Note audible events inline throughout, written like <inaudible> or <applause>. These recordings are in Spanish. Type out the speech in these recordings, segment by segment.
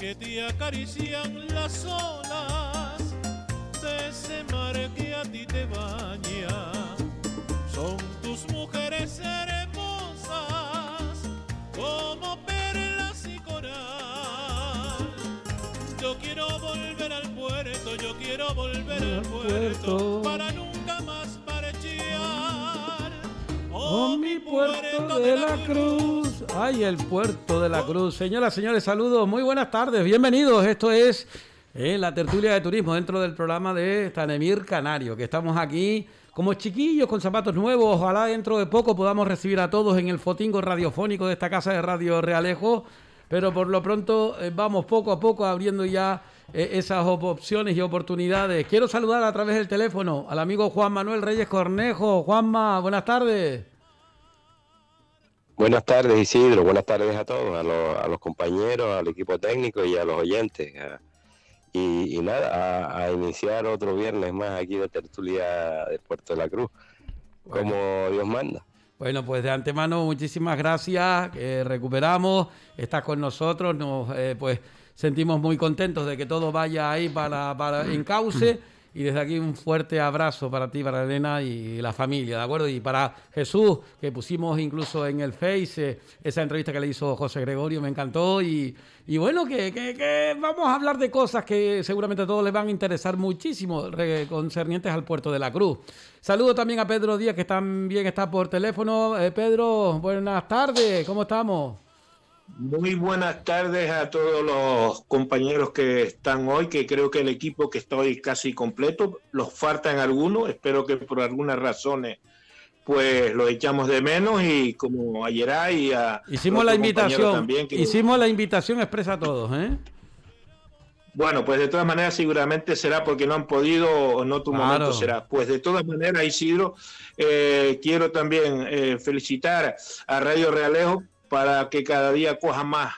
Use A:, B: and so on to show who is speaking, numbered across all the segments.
A: que te acarician las olas de ese mar que a ti te baña. Son tus mujeres hermosas como perlas y coral. Yo quiero volver al puerto, yo quiero volver al puerto para nunca más
B: pareciar oh, oh, mi puerto de la cruz Ay, el puerto de la oh. Cruz. Señoras, señores, saludos. Muy buenas tardes. Bienvenidos. Esto es eh, la tertulia de turismo dentro del programa de Tanemir Canario, que estamos aquí como chiquillos con zapatos nuevos. Ojalá dentro de poco podamos recibir a todos en el fotingo radiofónico de esta casa de Radio Realejo. Pero por lo pronto eh, vamos poco a poco abriendo ya eh, esas opciones y oportunidades. Quiero saludar a través del teléfono al amigo Juan Manuel Reyes Cornejo. Juanma, buenas tardes.
C: Buenas tardes, Isidro. Buenas tardes a todos, a, los, compañeros, al equipo técnico y a los oyentes. Y, nada, a, iniciar otro viernes más aquí de tertulia de Puerto de la Cruz, como Dios manda.
B: Bueno, pues de antemano, muchísimas gracias. recuperamos, estás con nosotros, nos eh, pues sentimos muy contentos de que todo vaya ahí para, para en cauce. Y desde aquí un fuerte abrazo para ti, para Elena y la familia, ¿de acuerdo? Y para Jesús, que pusimos incluso en el Face eh, esa entrevista que le hizo José Gregorio, me encantó. Y, bueno, que, vamos a hablar de cosas que seguramente a todos les van a interesar muchísimo concernientes al puerto de la Cruz. Saludo también a Pedro Díaz, que también está por teléfono. Eh, Pedro, buenas tardes, ¿cómo estamos?
A: Muy buenas tardes a todos los compañeros que están hoy, que creo que el equipo que está hoy casi completo, los faltan algunos, espero que por algunas razones pues lo echamos de menos y como ayer hay hicimos la invitación hicimos la invitación expresa a todos ¿eh? Bueno, pues de todas maneras seguramente será porque no han podido o no tu momento será. Pues de todas maneras, Isidro, eh, quiero también eh, felicitar a Radio Realejo para que cada día coja más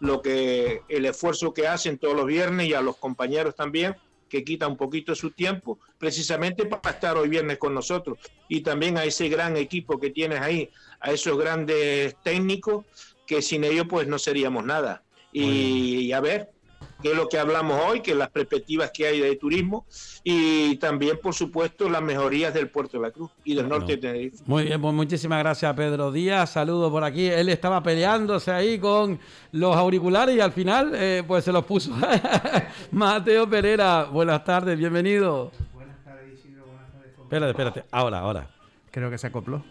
A: lo que el esfuerzo que hacen todos los viernes y a los compañeros también que quita un poquito su tiempo precisamente para estar hoy viernes con nosotros y también a ese gran equipo que tienes ahí, a esos grandes técnicos que sin ellos pues no seríamos nada. y a ver, que es lo que hablamos hoy, que las perspectivas que hay de turismo y también, por supuesto, las mejorías del puerto de la Cruz y del norte de
B: Muy bien, pues muchísimas gracias Pedro Díaz, saludo por aquí. Él estaba peleándose ahí con los auriculares y al final eh, pues se los puso. <laughs> Mateo Pereira, buenas tardes, bienvenido. Buenas tardes, Isidro, buenas tardes. Espérate, espérate, ahora, ahora. Creo que se acopló.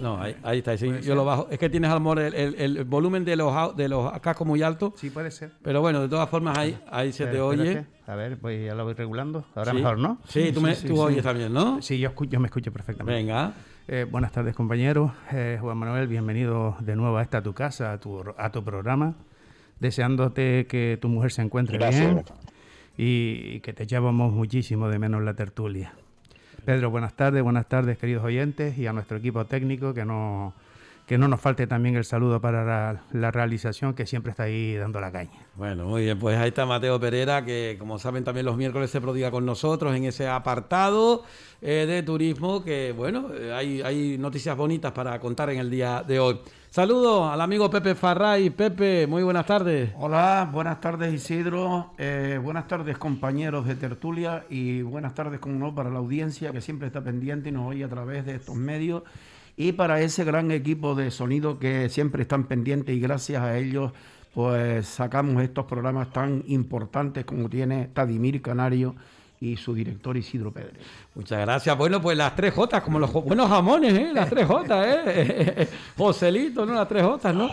B: No, ahí, está. yo lo bajo. Es que tienes amor, el, volumen de los, de los cascos muy alto. Sí, puede ser. Pero bueno, de todas formas ahí, ahí se te oye. A ver, pues ya lo voy regulando.
D: Ahora mejor, ¿no? Sí, tú, me, oyes también, ¿no? Sí, yo, escucho, yo me escucho perfectamente. Venga. Eh, buenas tardes, compañeros. Eh, Juan Manuel, bienvenido de nuevo a esta tu casa, a tu, a tu programa. Deseándote que tu mujer se encuentre bien y, y que te llevamos muchísimo de menos la tertulia. Pedro, buenas tardes, buenas tardes queridos oyentes y a nuestro equipo técnico que no, que no nos falte también el saludo para la, realización que siempre está
B: ahí dando la caña. Bueno, muy bien, pues ahí está Mateo Pereira, que como saben también los miércoles se prodiga con nosotros en ese apartado eh, de turismo, que bueno, eh, hay, hay noticias bonitas para contar en el día de hoy. Saludos al amigo Pepe Farray. Pepe, muy buenas
E: tardes. Hola, buenas tardes Isidro, eh, buenas tardes compañeros de tertulia y buenas tardes como uno para la audiencia que siempre está pendiente y nos oye a través de estos medios y para ese gran equipo de sonido que siempre están pendientes y gracias a ellos pues sacamos estos programas tan importantes como tiene Tadimir Canario y su director Isidro
B: Pedre. Muchas gracias. Bueno, pues las tres J, como los buenos
E: jamones, ¿eh? Las tres
B: J, ¿eh? <laughs> Joselito, ¿no? Las tres J, ¿no?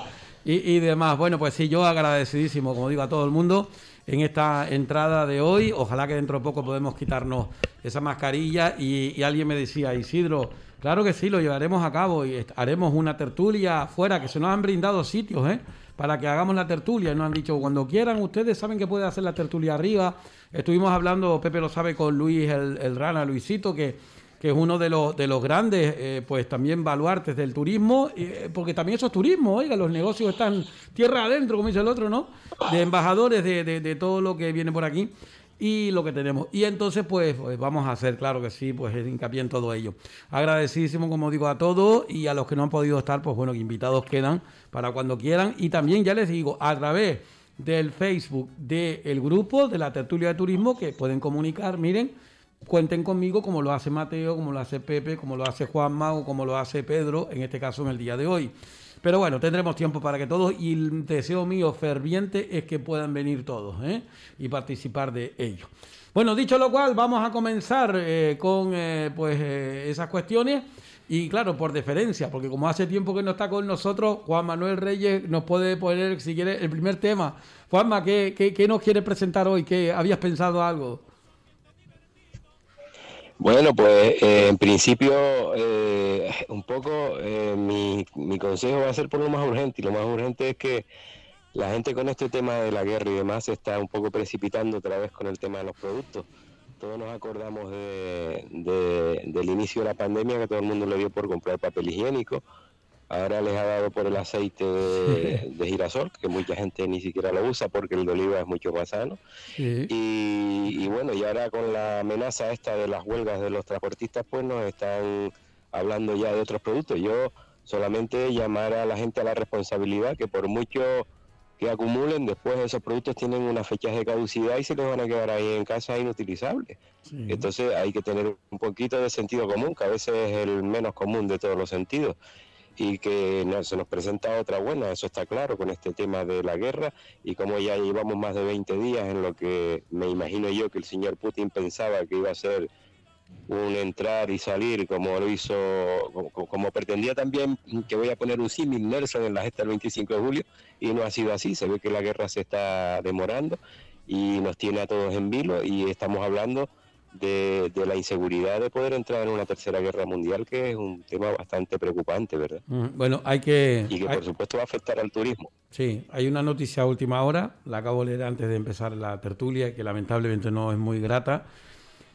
B: Y, demás. Bueno, pues sí, yo agradecidísimo, como digo, a todo el mundo en esta entrada de hoy. Ojalá que dentro de poco podemos quitarnos esa mascarilla. Y, y alguien me decía, Isidro, claro que sí, lo llevaremos a cabo y haremos una tertulia afuera, que se nos han brindado sitios, ¿eh? para que hagamos la tertulia. Y nos han dicho, cuando quieran, ustedes saben que puede hacer la tertulia arriba. Estuvimos hablando, Pepe lo sabe, con Luis el, Rana, Luisito, que, que, es uno de los, de los grandes, eh, pues también baluartes del turismo, eh, porque también eso es turismo, oiga, los negocios están tierra adentro, como dice el otro, ¿no? De embajadores de todo lo que viene por aquí y lo que tenemos. Y entonces, pues, pues, vamos a hacer, claro que sí, pues hincapié en todo ello. Agradecidísimo, como digo, a todos y a los que no han podido estar, pues bueno, invitados quedan para cuando quieran. Y también ya les digo, a través del Facebook del grupo de la tertulia de turismo, que pueden comunicar, miren. Cuenten conmigo como lo hace Mateo, como lo hace Pepe, como lo hace Juan Mago, como lo hace Pedro, en este caso en el día de hoy. Pero bueno, tendremos tiempo para que todos, y el deseo mío ferviente es que puedan venir todos ¿eh? y participar de ello. Bueno, dicho lo cual, vamos a comenzar eh, con eh, pues, eh, esas cuestiones. Y claro, por deferencia, porque como hace tiempo que no está con nosotros, Juan Manuel Reyes nos puede poner, si quiere, el primer tema. Juanma, ¿qué, qué, qué nos quiere presentar hoy? ¿Qué, ¿Habías pensado algo?
C: Bueno, pues eh, en principio eh, un poco eh, mi, mi, consejo va a ser por lo más urgente y lo más urgente es que la gente con este tema de la guerra y demás se está un poco precipitando otra vez con el tema de los productos. Todos nos acordamos del inicio de la pandemia que todo el mundo le dio por comprar papel higiénico ahora les ha dado por el aceite <laughs> de, girasol, que mucha gente ni siquiera lo usa porque el de oliva es mucho más sano. Y, bueno, y ahora con la amenaza esta de las huelgas de los transportistas, pues nos están hablando ya de otros productos. Yo solamente llamar a la gente a la responsabilidad, que por mucho que acumulen, después esos productos tienen unas fechas de caducidad y se les van a quedar ahí en casa inutilizables. Entonces hay que tener un poquito de sentido común, que a veces es el menos común de todos los sentidos y que no, se nos presenta otra buena, eso está claro con este tema de la guerra y como ya llevamos más de 20 días en lo que me imagino yo que el señor Putin pensaba que iba a ser un entrar y salir como lo hizo, como, pretendía también que voy a poner un símil Nelson en la gesta del 25 de julio y no ha sido así, se ve que la guerra se está demorando y nos tiene a todos en vilo y estamos hablando de, la inseguridad de poder entrar en una tercera guerra mundial, que es un tema bastante preocupante, ¿verdad?
B: Mm, bueno, hay que... Y que por
C: supuesto va a afectar al turismo.
B: Sí, hay una noticia a última hora, la acabo de leer antes de empezar la tertulia, que lamentablemente no es muy grata,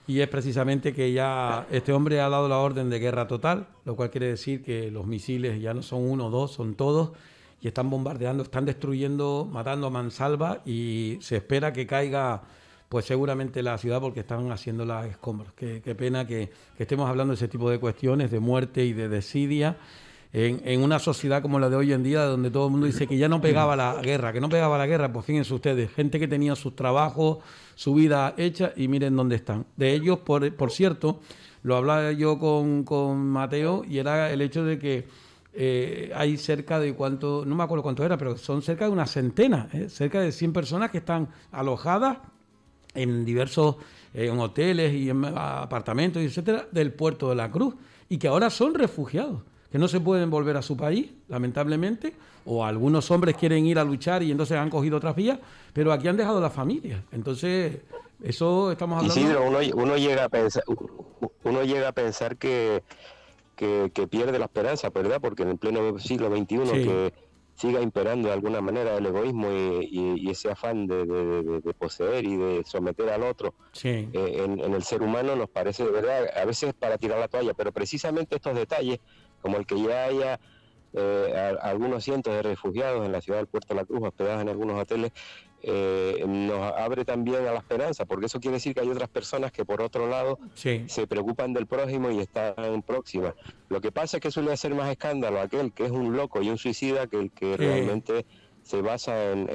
B: y es precisamente que ya este hombre ha dado la orden de guerra total, lo cual quiere decir que los misiles ya no son uno o dos, son todos, y están bombardeando, están destruyendo, matando a mansalva, y se espera que caiga pues seguramente la ciudad porque están haciendo las escombros. Qué, pena que, estemos hablando de ese tipo de cuestiones, de muerte y de desidia, en, una sociedad como la de hoy en día, donde todo el mundo dice que ya no pegaba la guerra, que no pegaba la guerra, pues fíjense ustedes, gente que tenía sus trabajos, su vida hecha y miren dónde están. De ellos, por, cierto, lo hablaba yo con, Mateo y era el hecho de que... Eh, hay cerca de cuánto, no me acuerdo cuánto era, pero son cerca de una centena, ¿eh? cerca de 100 personas que están alojadas en diversos eh, en hoteles y en ah, apartamentos, etcétera, del puerto de la Cruz y que ahora son refugiados, que no se pueden volver a su país, lamentablemente, o algunos hombres quieren ir a luchar y entonces han cogido otras vías, pero aquí han dejado la familia. Entonces, eso estamos hablando. Isidro,
C: uno, llega a pensar, uno llega a pensar que, que, pierde la esperanza, ¿verdad? Porque en el pleno siglo XXI que siga imperando de alguna manera el egoísmo y, ese afán de, poseer y de someter al otro eh, en, el ser humano nos parece de verdad a veces para tirar la toalla, pero precisamente estos detalles, como el que ya haya eh, algunos cientos de refugiados en la ciudad del Puerto de la Cruz hospedados en algunos hoteles, eh, nos abre también a la esperanza, porque eso quiere decir que hay otras personas que por otro lado se preocupan del prójimo y están próximas. Lo que pasa es que suele hacer más escándalo aquel que es un loco y un suicida que el que realmente se basa en,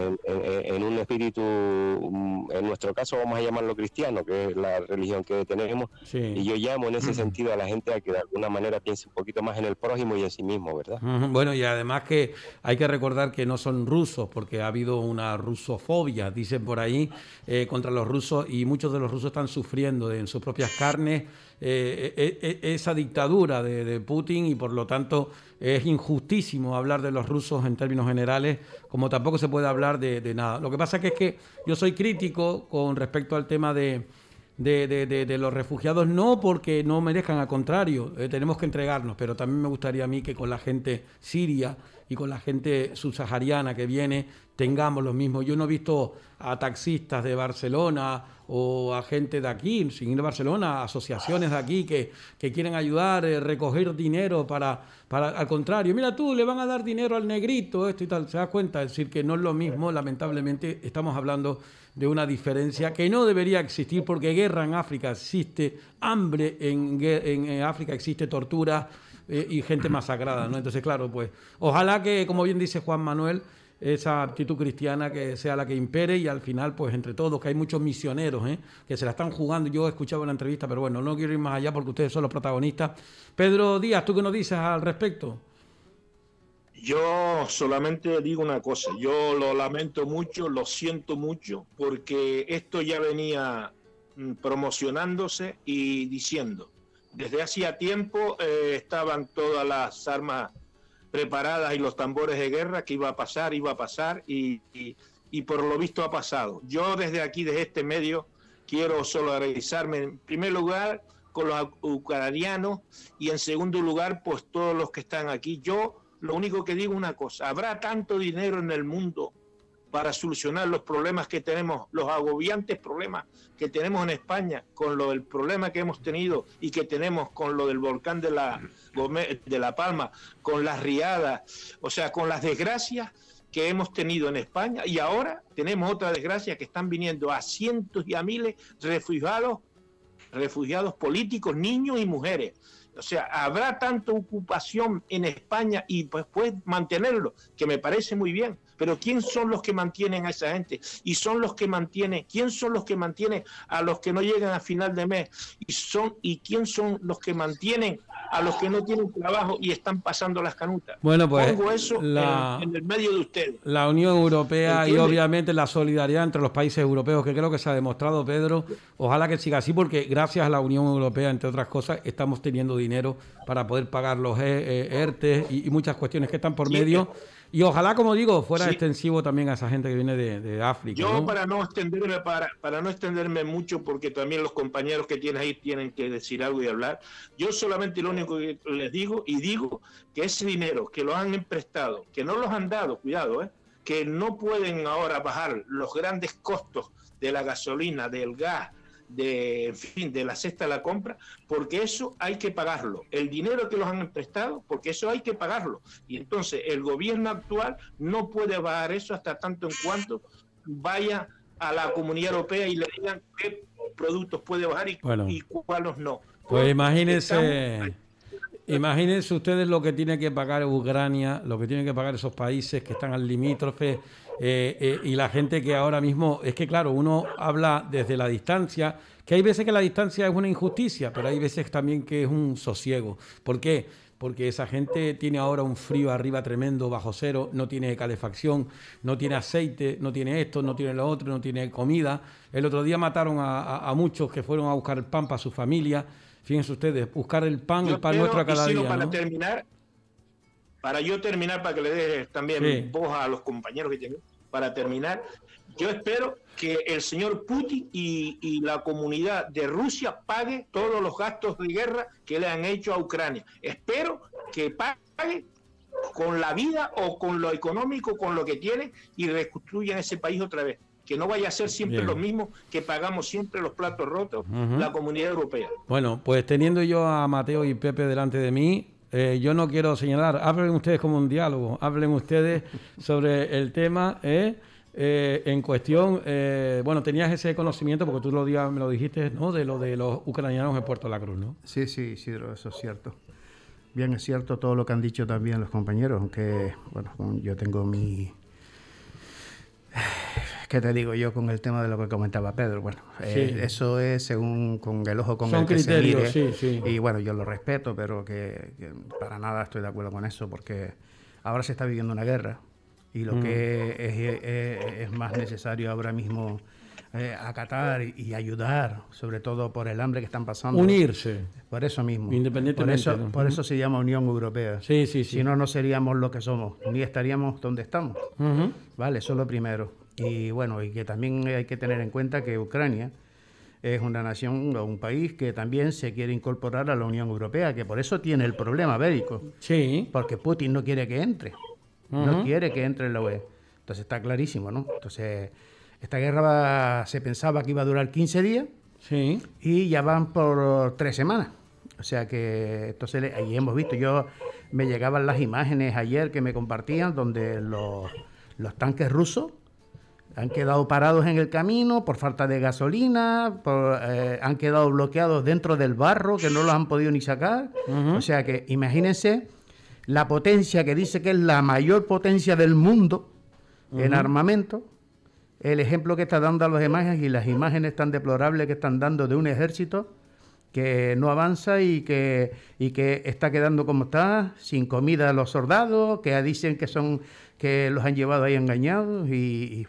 C: un espíritu, mm, en nuestro caso vamos a llamarlo cristiano, que es la religión que tenemos, y yo llamo en ese mm. sentido a la gente a que de alguna manera piense un poquito más en el prójimo y en sí mismo, ¿verdad?
B: Bueno, y además que hay que recordar que no son rusos, porque ha habido una rusofobia, dicen por ahí, eh, contra los rusos, y muchos de los rusos están sufriendo en sus propias carnes eh, eh, eh, esa dictadura de, Putin y por lo tanto es injustísimo hablar de los rusos en términos generales, como tampoco se puede hablar de, nada. Lo que pasa que es que yo soy crítico con respecto al tema de... los refugiados, no porque no merezcan, al contrario, tenemos que entregarnos, pero también me gustaría a mí que con la gente siria y con la gente subsahariana que viene, tengamos lo mismo. Yo no he visto a taxistas de Barcelona o a gente de aquí, sin ir a Barcelona, asociaciones de aquí que, que quieren ayudar, eh, recoger dinero para, para, al contrario, mira tú, le van a dar dinero al negrito, esto y tal, se da cuenta, es decir, que no es lo mismo, lamentablemente estamos hablando de una diferencia que no debería existir porque guerra en África existe, hambre en, África existe, tortura eh, y gente masacrada, ¿no? Entonces, claro, pues ojalá que, como bien dice Juan Manuel, esa actitud cristiana que sea la que impere y al final, pues entre todos, que hay muchos misioneros ¿eh? que se la están jugando. Yo he escuchaba la entrevista, pero bueno, no quiero ir más allá porque ustedes son los protagonistas. Pedro Díaz, ¿tú qué nos dices al respecto?
A: Yo solamente digo una cosa, yo lo lamento mucho, lo siento mucho, porque esto ya venía mm, promocionándose y diciendo. Desde hacía tiempo eh, estaban todas las armas preparadas y los tambores de guerra, que iba a pasar, iba a pasar y, por lo visto ha pasado. Yo desde aquí, desde este medio, quiero solidarizarme en primer lugar con los ucranianos y en segundo lugar, pues todos los que están aquí. Yo lo único que digo una cosa, habrá tanto dinero en el mundo para solucionar los problemas que tenemos, los agobiantes problemas que tenemos en España, con lo del problema que hemos tenido y que tenemos con lo del volcán de la, de la Palma, con las riadas, o sea, con las desgracias que hemos tenido en España y ahora tenemos otra desgracia que están viniendo a cientos y a miles refugiados, refugiados políticos, niños y mujeres. O sea, habrá tanta ocupación en España y pues, pues mantenerlo, que me parece muy bien, pero ¿quién son los que mantienen a esa gente? Y son los que mantienen, ¿quién son los que mantienen a los que no llegan a final de mes? Y son y quién son los que mantienen a los que no tienen trabajo y están pasando las canutas. Bueno, pues Pongo eso en, el medio de ustedes.
B: La Unión Europea y obviamente la solidaridad entre los países europeos, que creo que se ha demostrado, Pedro, ojalá que siga así porque gracias a la Unión Europea, entre otras cosas, estamos teniendo dinero para poder pagar los ERTE e, e, e y, muchas cuestiones que están por medio. Y ojalá, como digo, fuera extensivo también a esa gente que viene de, África. Yo para
A: no extenderme, para, para no extenderme mucho, porque también los compañeros que tienen ahí tienen que decir algo y hablar. Yo solamente lo único que les digo, y digo que ese dinero que lo han emprestado, que no los han dado, cuidado, ¿eh? que no pueden ahora bajar los grandes costos de la gasolina, del gas, de, fin, de la cesta de la compra, porque eso hay que pagarlo. El dinero que los han prestado, porque eso hay que pagarlo. Y entonces el gobierno actual no puede bajar eso hasta tanto en cuanto vaya a la comunidad europea y le digan qué productos puede bajar y, cuáles no. Pues imagínense,
B: imagínense ustedes lo que tiene que pagar Ucrania, lo que tienen que pagar esos países que están al limítrofe eh, eh, y la gente que ahora mismo, es que claro, uno habla desde la distancia, que hay veces que la distancia es una injusticia, pero hay veces también que es un sosiego. ¿Por qué? Porque esa gente tiene ahora un frío arriba tremendo, bajo cero, no tiene calefacción, no tiene aceite, no tiene esto, no tiene lo otro, no tiene comida. El otro día mataron a, muchos que fueron a buscar el pan para su familia. Fíjense ustedes, buscar el pan, pan nuestro cada día
A: para yo terminar, para que le dejes también voz a los compañeros que tienen, para terminar, yo espero que el señor Putin y, la comunidad de Rusia pague todos los gastos de guerra que le han hecho a Ucrania. Espero que pague con la vida o con lo económico, con lo que tiene y reconstruyan ese país otra vez. Que no vaya a ser siempre lo mismo que pagamos siempre los platos rotos la comunidad europea.
B: Bueno, pues teniendo yo a Mateo y Pepe delante de mí, eh, yo no quiero señalar, hablen ustedes como un diálogo, hablen ustedes sobre el tema ¿eh? Eh, en cuestión. bueno, tenías ese conocimiento, porque tú lo, me lo dijiste, ¿no? De lo de los ucranianos en Puerto La Cruz, ¿no? Sí, sí, Isidro, eso es cierto. Bien, es cierto todo lo que han dicho
D: también los compañeros, aunque, bueno, yo tengo mi, que te digo yo con el tema de lo que comentaba Pedro? Bueno, eh, eso es según con el ojo con Son el Y bueno, yo lo respeto, pero que, para nada estoy de acuerdo con eso, porque ahora se está viviendo una guerra y lo mm. que es, más necesario ahora mismo eh, acatar y ayudar, sobre todo por el hambre que están pasando. Unirse. Por eso mismo. Independientemente. Por eso, por eso se llama Unión Europea. Sí, sí, sí. Si no, no seríamos lo que somos, ni estaríamos donde estamos. Vale, eso es lo primero. Y bueno, y que también hay que tener en cuenta que Ucrania es una nación o un país que también se quiere incorporar a la Unión Europea, que por eso tiene el problema bélico. Sí. Porque Putin no quiere que entre. No quiere que entre en la UE. Entonces está clarísimo, ¿no? Entonces, esta guerra se pensaba que iba a durar 15 días. Sí. Y ya van por tres semanas. O sea que, entonces, ahí hemos visto, yo me llegaban las imágenes ayer que me compartían donde los, los tanques rusos han quedado parados en el camino por falta de gasolina, eh, han quedado bloqueados dentro del barro que no los han podido ni sacar. O sea que imagínense la potencia que dice que es la mayor potencia del mundo en armamento, el ejemplo que está dando a las imágenes y las imágenes tan deplorables que están dando de un ejército que no avanza y que, y que está quedando como está, sin comida a los soldados, que dicen que son que los han llevado ahí engañados y, y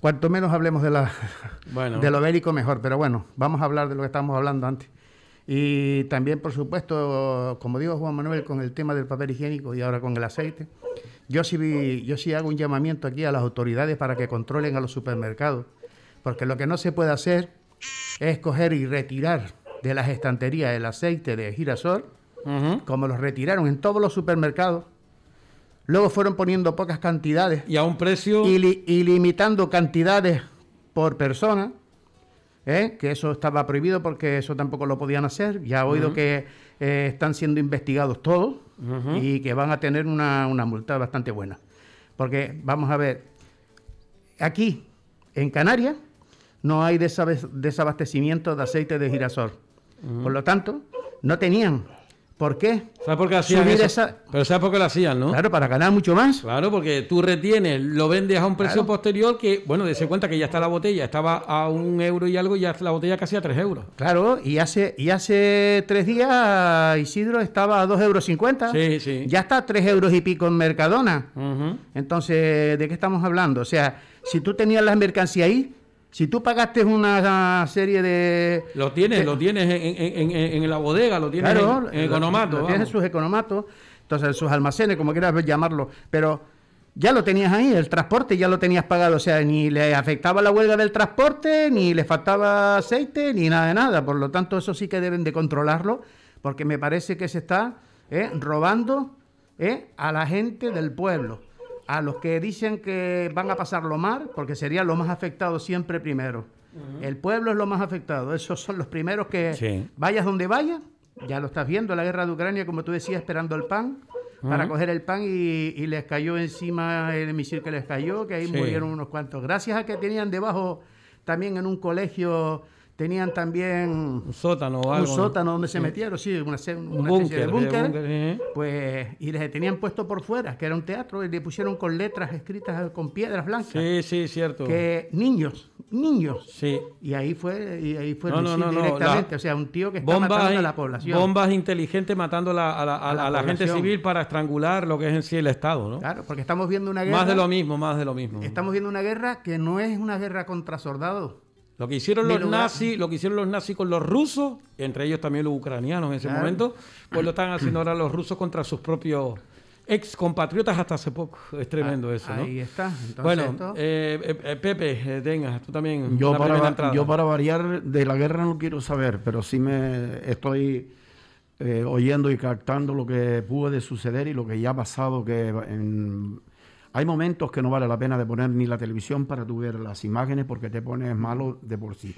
D: Cuanto menos hablemos de, lo bélico, mejor. Pero bueno, vamos a hablar de lo que estábamos hablando antes. Y también, por supuesto, como digo Juan Manuel, con el tema del papel higiénico y ahora con el aceite, yo sí, yo sí hago un llamamiento aquí a las autoridades para que controlen a los supermercados. Porque lo que no se puede hacer es coger y retirar de las estanterías el aceite de girasol, como lo retiraron en todos los supermercados Luego fueron poniendo pocas cantidades. Y a un precio. Y, limitando cantidades por persona, ¿eh? que eso estaba prohibido porque eso tampoco lo podían hacer. Ya he oído que eh, están siendo investigados todos y que van a tener una, multa bastante buena. Porque, vamos a ver, aquí, en Canarias, no hay desabastecimiento de aceite de girasol. Por lo tanto, no tenían ¿Por qué?
B: ¿Sabes por qué hacían eso? Pero ¿sabes por qué lo hacían, no? Claro, para ganar mucho más. Claro, porque tú retienes, lo vendes a un precio posterior que, bueno, dese cuenta que ya está la botella, estaba a un euro y algo, y ya la botella casi a tres euros. Claro,
D: y hace, y hace tres días Isidro estaba a dos euros cincuenta. Sí, sí. Ya está a tres euros y pico en Mercadona. Entonces, ¿de qué estamos hablando? O sea, si tú tenías la mercancía ahí, si tú pagaste una serie de...
B: Lo tienes, lo tienes en, la bodega, lo tienes en, economatos. Lo, tienes en
D: sus economatos, entonces en sus almacenes, como quieras llamarlo. Pero ya lo tenías ahí, el transporte ya lo tenías pagado. O sea, ni le afectaba la huelga del transporte, ni le faltaba aceite, ni nada de nada. Por lo tanto, eso sí que deben de controlarlo, porque me parece que se está eh, robando eh, a la gente del pueblo a los que dicen que van a pasar lo mal, porque serían los más afectados siempre primero. El pueblo es lo más afectado, esos son los primeros que vayas donde vayas, ya lo estás viendo, la guerra de Ucrania, como tú decías, esperando el pan, para coger el pan y, les cayó encima el misil que les cayó, que ahí murieron unos cuantos, gracias a que tenían debajo también en un colegio Tenían también un
B: sótano, un sótano donde se
D: metieron, sí, una, una especie de búnker. Pues, y les tenían puesto por fuera, que era un teatro, y le pusieron con letras escritas con piedras blancas.
B: Sí, sí, cierto.
D: Que niños, niños. Sí. Y ahí fue, y ahí fue no, directamente. o sea, un tío que está matando a la población. Bombas
B: inteligentes matando a la, la, gente civil para estrangular lo que es en sí el Estado, ¿no? Claro, porque estamos viendo una guerra. Más de lo mismo, más de lo mismo. Estamos
D: viendo una guerra que no es una guerra contra soldados
B: lo que hicieron los nazis, lo que hicieron los nazis con los rusos, entre ellos también los ucranianos en ese momento, pues lo están haciendo <clears throat> ahora los rusos contra sus propios ex compatriotas hasta hace poco. Es tremendo ah, eso, ¿no? Ahí está. bueno, eh, eh, eh, Pepe, tengas, tú también. Yo para,
E: variar de la guerra no quiero saber, pero sí me estoy oyendo y captando lo que pudo suceder y lo que ya ha pasado, que en hay momentos que no vale la pena de poner ni la televisión para tu ver las imágenes porque te pones malo de por sí.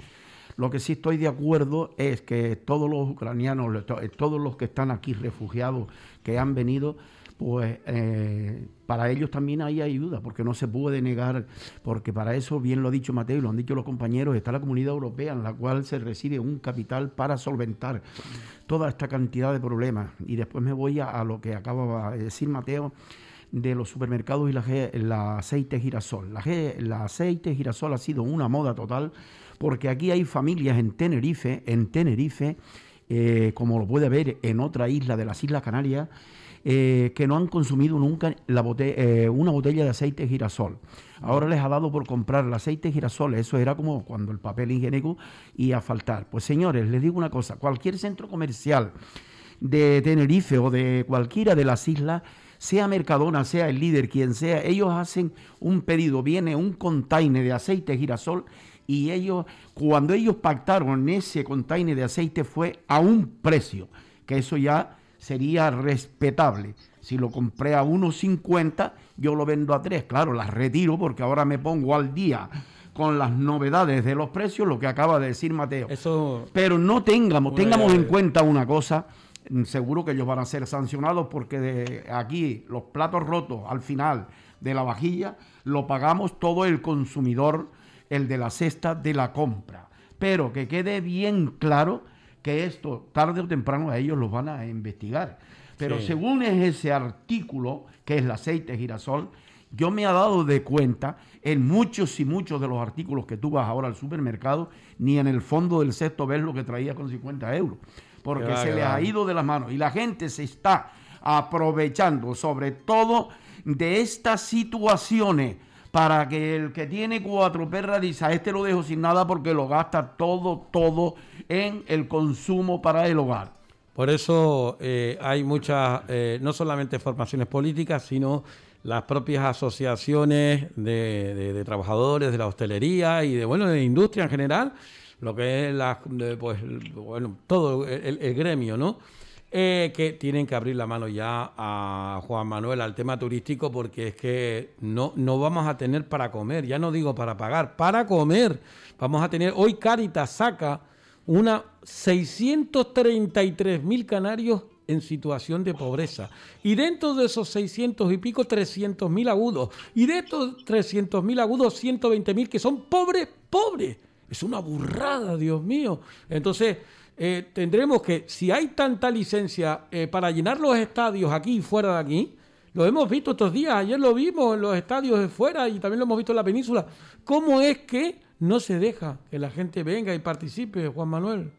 E: Lo que sí estoy de acuerdo es que todos los ucranianos, eh, todos los que están aquí refugiados, que han venido, pues eh, para ellos también hay ayuda, porque no se puede negar, porque para eso, bien lo ha dicho Mateo y lo han dicho los compañeros, está la comunidad europea en la cual se recibe un capital para solventar toda esta cantidad de problemas. Y después me voy a, a lo que acaba de decir Mateo de los supermercados y la, aceite girasol. La, aceite girasol ha sido una moda total porque aquí hay familias en Tenerife, en Tenerife, eh, como lo puede ver en otra isla de las Islas Canarias, eh, que no han consumido nunca la eh, una botella de aceite girasol. Ahora les ha dado por comprar el aceite girasol, eso era como cuando el papel higiénico iba a faltar. Pues señores, les digo una cosa, cualquier centro comercial de Tenerife o de cualquiera de las islas sea Mercadona, sea el líder, quien sea, ellos hacen un pedido, viene un container de aceite girasol y ellos, cuando ellos pactaron ese container de aceite fue a un precio, que eso ya sería respetable. Si lo compré a 1,50, yo lo vendo a 3. Claro, las retiro porque ahora me pongo al día con las novedades de los precios, lo que acaba de decir Mateo. Eso Pero no tengamos, tengamos en cuenta una cosa, seguro que ellos van a ser sancionados porque de aquí los platos rotos al final de la vajilla lo pagamos todo el consumidor, el de la cesta de la compra. Pero que quede bien claro que esto tarde o temprano a ellos los van a investigar. Pero según es ese artículo, que es el aceite girasol, yo me he dado de cuenta en muchos y muchos de los artículos que tú vas ahora al supermercado, ni en el fondo del cesto ves lo que traía con 50 euros porque se les ha ido de las manos y la gente se está aprovechando sobre todo de estas situaciones para que el que tiene cuatro perras dice, este lo dejo sin nada porque lo gasta todo, todo en el consumo para el hogar.
B: Por eso eh, hay muchas, eh, no solamente formaciones políticas, sino las propias asociaciones de, trabajadores de la hostelería y de, bueno, de la industria en general, lo que es la, pues, bueno, todo el, gremio, ¿no? Eh, que tienen que abrir la mano ya a Juan Manuel al tema turístico porque es que no, no vamos a tener para comer, ya no digo para pagar, para comer. Vamos a tener, hoy Caritas saca una 633 mil canarios en situación de pobreza. Y dentro de esos 600 y pico, 300 mil agudos. Y de estos 300 mil agudos, 120 mil que son pobres, pobres es una burrada, Dios mío. Entonces, eh, tendremos que, si hay tanta licencia eh, para llenar los estadios aquí y fuera de aquí, lo hemos visto estos días, ayer lo vimos en los estadios de fuera y también lo hemos visto en la península, ¿cómo es que no se deja que la gente venga y participe, Juan Manuel?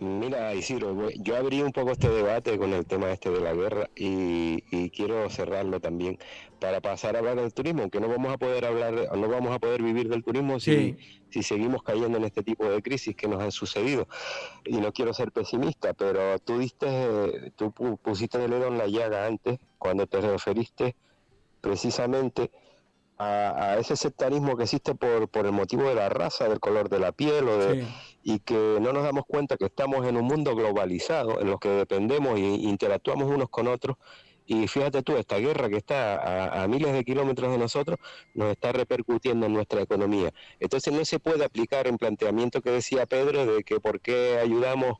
C: Mira, Isidro, yo abrí un poco este debate con el tema este de la guerra y, quiero cerrarlo también para pasar a hablar del turismo, que no vamos a poder hablar, no vamos a poder vivir del turismo si, si seguimos cayendo en este tipo de crisis que nos han sucedido. Y no quiero ser pesimista, pero tú diste, tú pusiste el dedo en la llaga antes cuando te referiste precisamente a, ese sectarismo que existe por, por el motivo de la raza, del color de la piel o de y que no nos damos cuenta que estamos en un mundo globalizado en los que dependemos e interactuamos unos con otros. Y fíjate tú, esta guerra que está a, miles de kilómetros de nosotros nos está repercutiendo en nuestra economía. Entonces no se puede aplicar el planteamiento que decía Pedro de que por qué ayudamos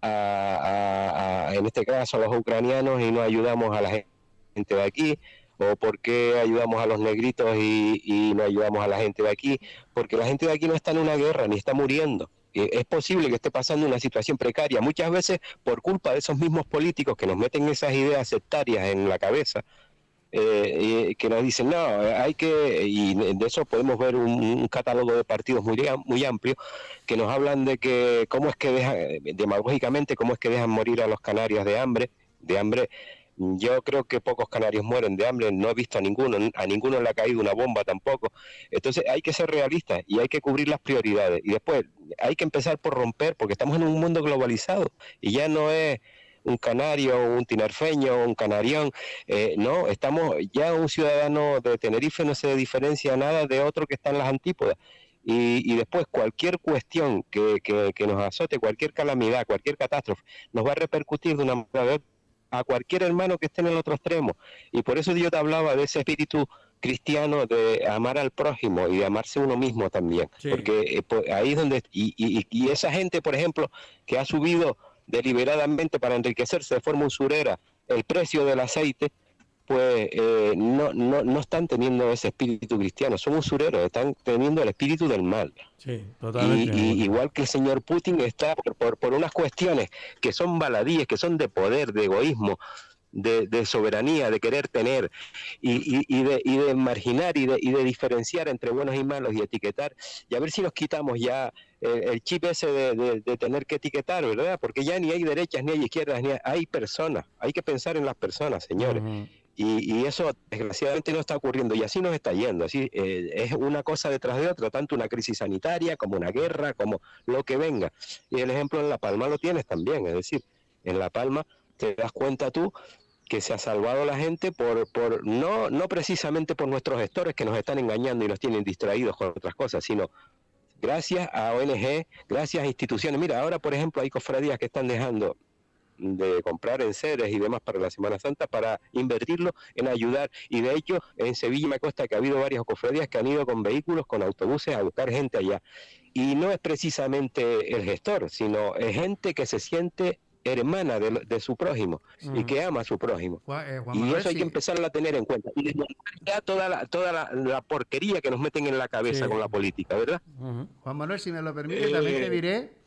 C: a, en este caso, a los ucranianos y no ayudamos a la gente de aquí, o por qué ayudamos a los negritos y no ayudamos a la gente de aquí, porque la gente de aquí no está en una guerra ni está muriendo eh, es posible que esté pasando una situación precaria, muchas veces por culpa de esos mismos políticos que nos meten esas ideas sectarias en la cabeza, eh, eh, que nos dicen, no, hay que, y de eso podemos ver un, catálogo de partidos muy, muy amplio, que nos hablan de que cómo es que dejan, demagógicamente, cómo es que dejan morir a los canarios de hambre, de hambre yo creo que pocos canarios mueren de hambre, no he visto a ninguno, a ninguno le ha caído una bomba tampoco. Entonces hay que ser realistas y hay que cubrir las prioridades. Y después hay que empezar por romper, porque estamos en un mundo globalizado y ya no es un canario, un tinerfeño, un canarión. Eh, no, estamos ya un ciudadano de Tenerife no se diferencia nada de otro que está en las antípodas. Y, después cualquier cuestión que, que, que, nos azote, cualquier calamidad, cualquier catástrofe, nos va a repercutir de una manera a cualquier hermano que esté en el otro extremo. Y por eso yo te hablaba de ese espíritu cristiano de amar al prójimo y de amarse uno mismo también. Porque eh, ahí es donde... y esa gente, por ejemplo, que ha subido deliberadamente para enriquecerse de forma usurera el precio del aceite, pues eh, no, no, no, están teniendo ese espíritu cristiano, son usureros, están teniendo el espíritu del mal.
D: Sí, totalmente. Y,
C: igual que el señor Putin está por, por, unas cuestiones que son baladíes, que son de poder, de egoísmo, de, de soberanía, de querer tener y, de, y de marginar y de, y de diferenciar entre buenos y malos y etiquetar. Y a ver si nos quitamos ya eh, el, chip ese de, tener que etiquetar, ¿verdad? Porque ya ni hay derechas, ni hay izquierdas, ni hay, personas. Hay que pensar en las personas, señores. Y, eso desgraciadamente no está ocurriendo y así nos está yendo. Así eh, es una cosa detrás de otra, tanto una crisis sanitaria como una guerra, como lo que venga. Y el ejemplo en La Palma lo tienes también, es decir, en La Palma te das cuenta tú que se ha salvado la gente por, por no, no precisamente por nuestros gestores que nos están engañando y nos tienen distraídos con otras cosas, sino gracias a ONG, gracias a instituciones. Mira, ahora por ejemplo hay cofradías que están dejando de comprar enseres y demás para la Semana Santa para invertirlo en ayudar. Y de hecho, en Sevilla me consta que ha habido varias cofradías que han ido con vehículos, con autobuses a buscar gente allá. Y no es precisamente el gestor, sino es gente que se siente hermana de, su prójimo y que ama a su prójimo. Eh, y eso hay que empezar a tener en cuenta. Y ya toda, toda la, porquería que nos meten en la cabeza con la política, ¿verdad?
D: Juan Manuel, si me lo permite, eh, también te diré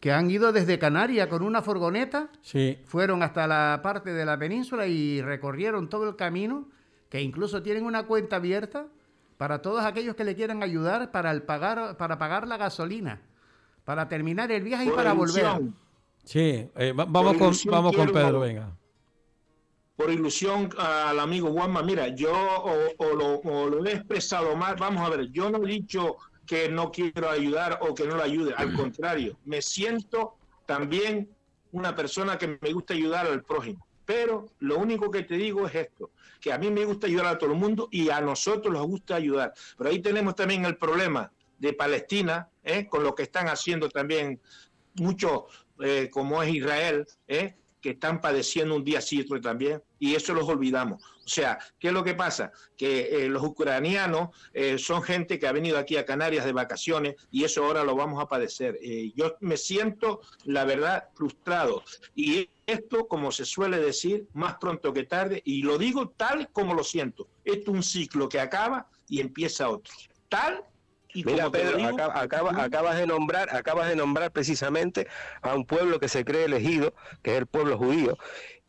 D: que han ido desde Canarias con una furgoneta, fueron hasta la parte de la península y recorrieron todo el camino, que incluso tienen una cuenta abierta para todos aquellos que le quieran ayudar para, el pagar, para pagar la gasolina, para terminar
A: el viaje y para volver.
B: Sí, eh, vamos, con, vamos con Pedro, venga.
A: Por ilusión al amigo Juanma, mira, yo lo, lo he expresado mal, vamos a ver, yo no he dicho que no quiero ayudar o que no lo ayude. Al contrario, me siento también una persona que me gusta ayudar al prójimo. Pero lo único que te digo es esto, que a mí me gusta ayudar a todo el mundo y a nosotros nos gusta ayudar. Pero ahí tenemos también el problema de Palestina, ¿eh? con lo que están haciendo también muchos, eh, como es Israel, ¿eh? que están padeciendo un día cierto también, y eso los olvidamos. O sea, ¿qué es lo que pasa? Que eh, los ucranianos eh, son gente que ha venido aquí a Canarias de vacaciones y eso ahora lo vamos a padecer. Eh, yo me siento, la verdad, frustrado. Y esto, como se suele decir, más pronto que tarde, y lo digo tal como lo siento, es un ciclo que acaba y empieza otro. Tal Mira, Pedro, acaba, acabas de nombrar, acabas de nombrar
C: precisamente a un pueblo que se cree elegido, que es el pueblo judío,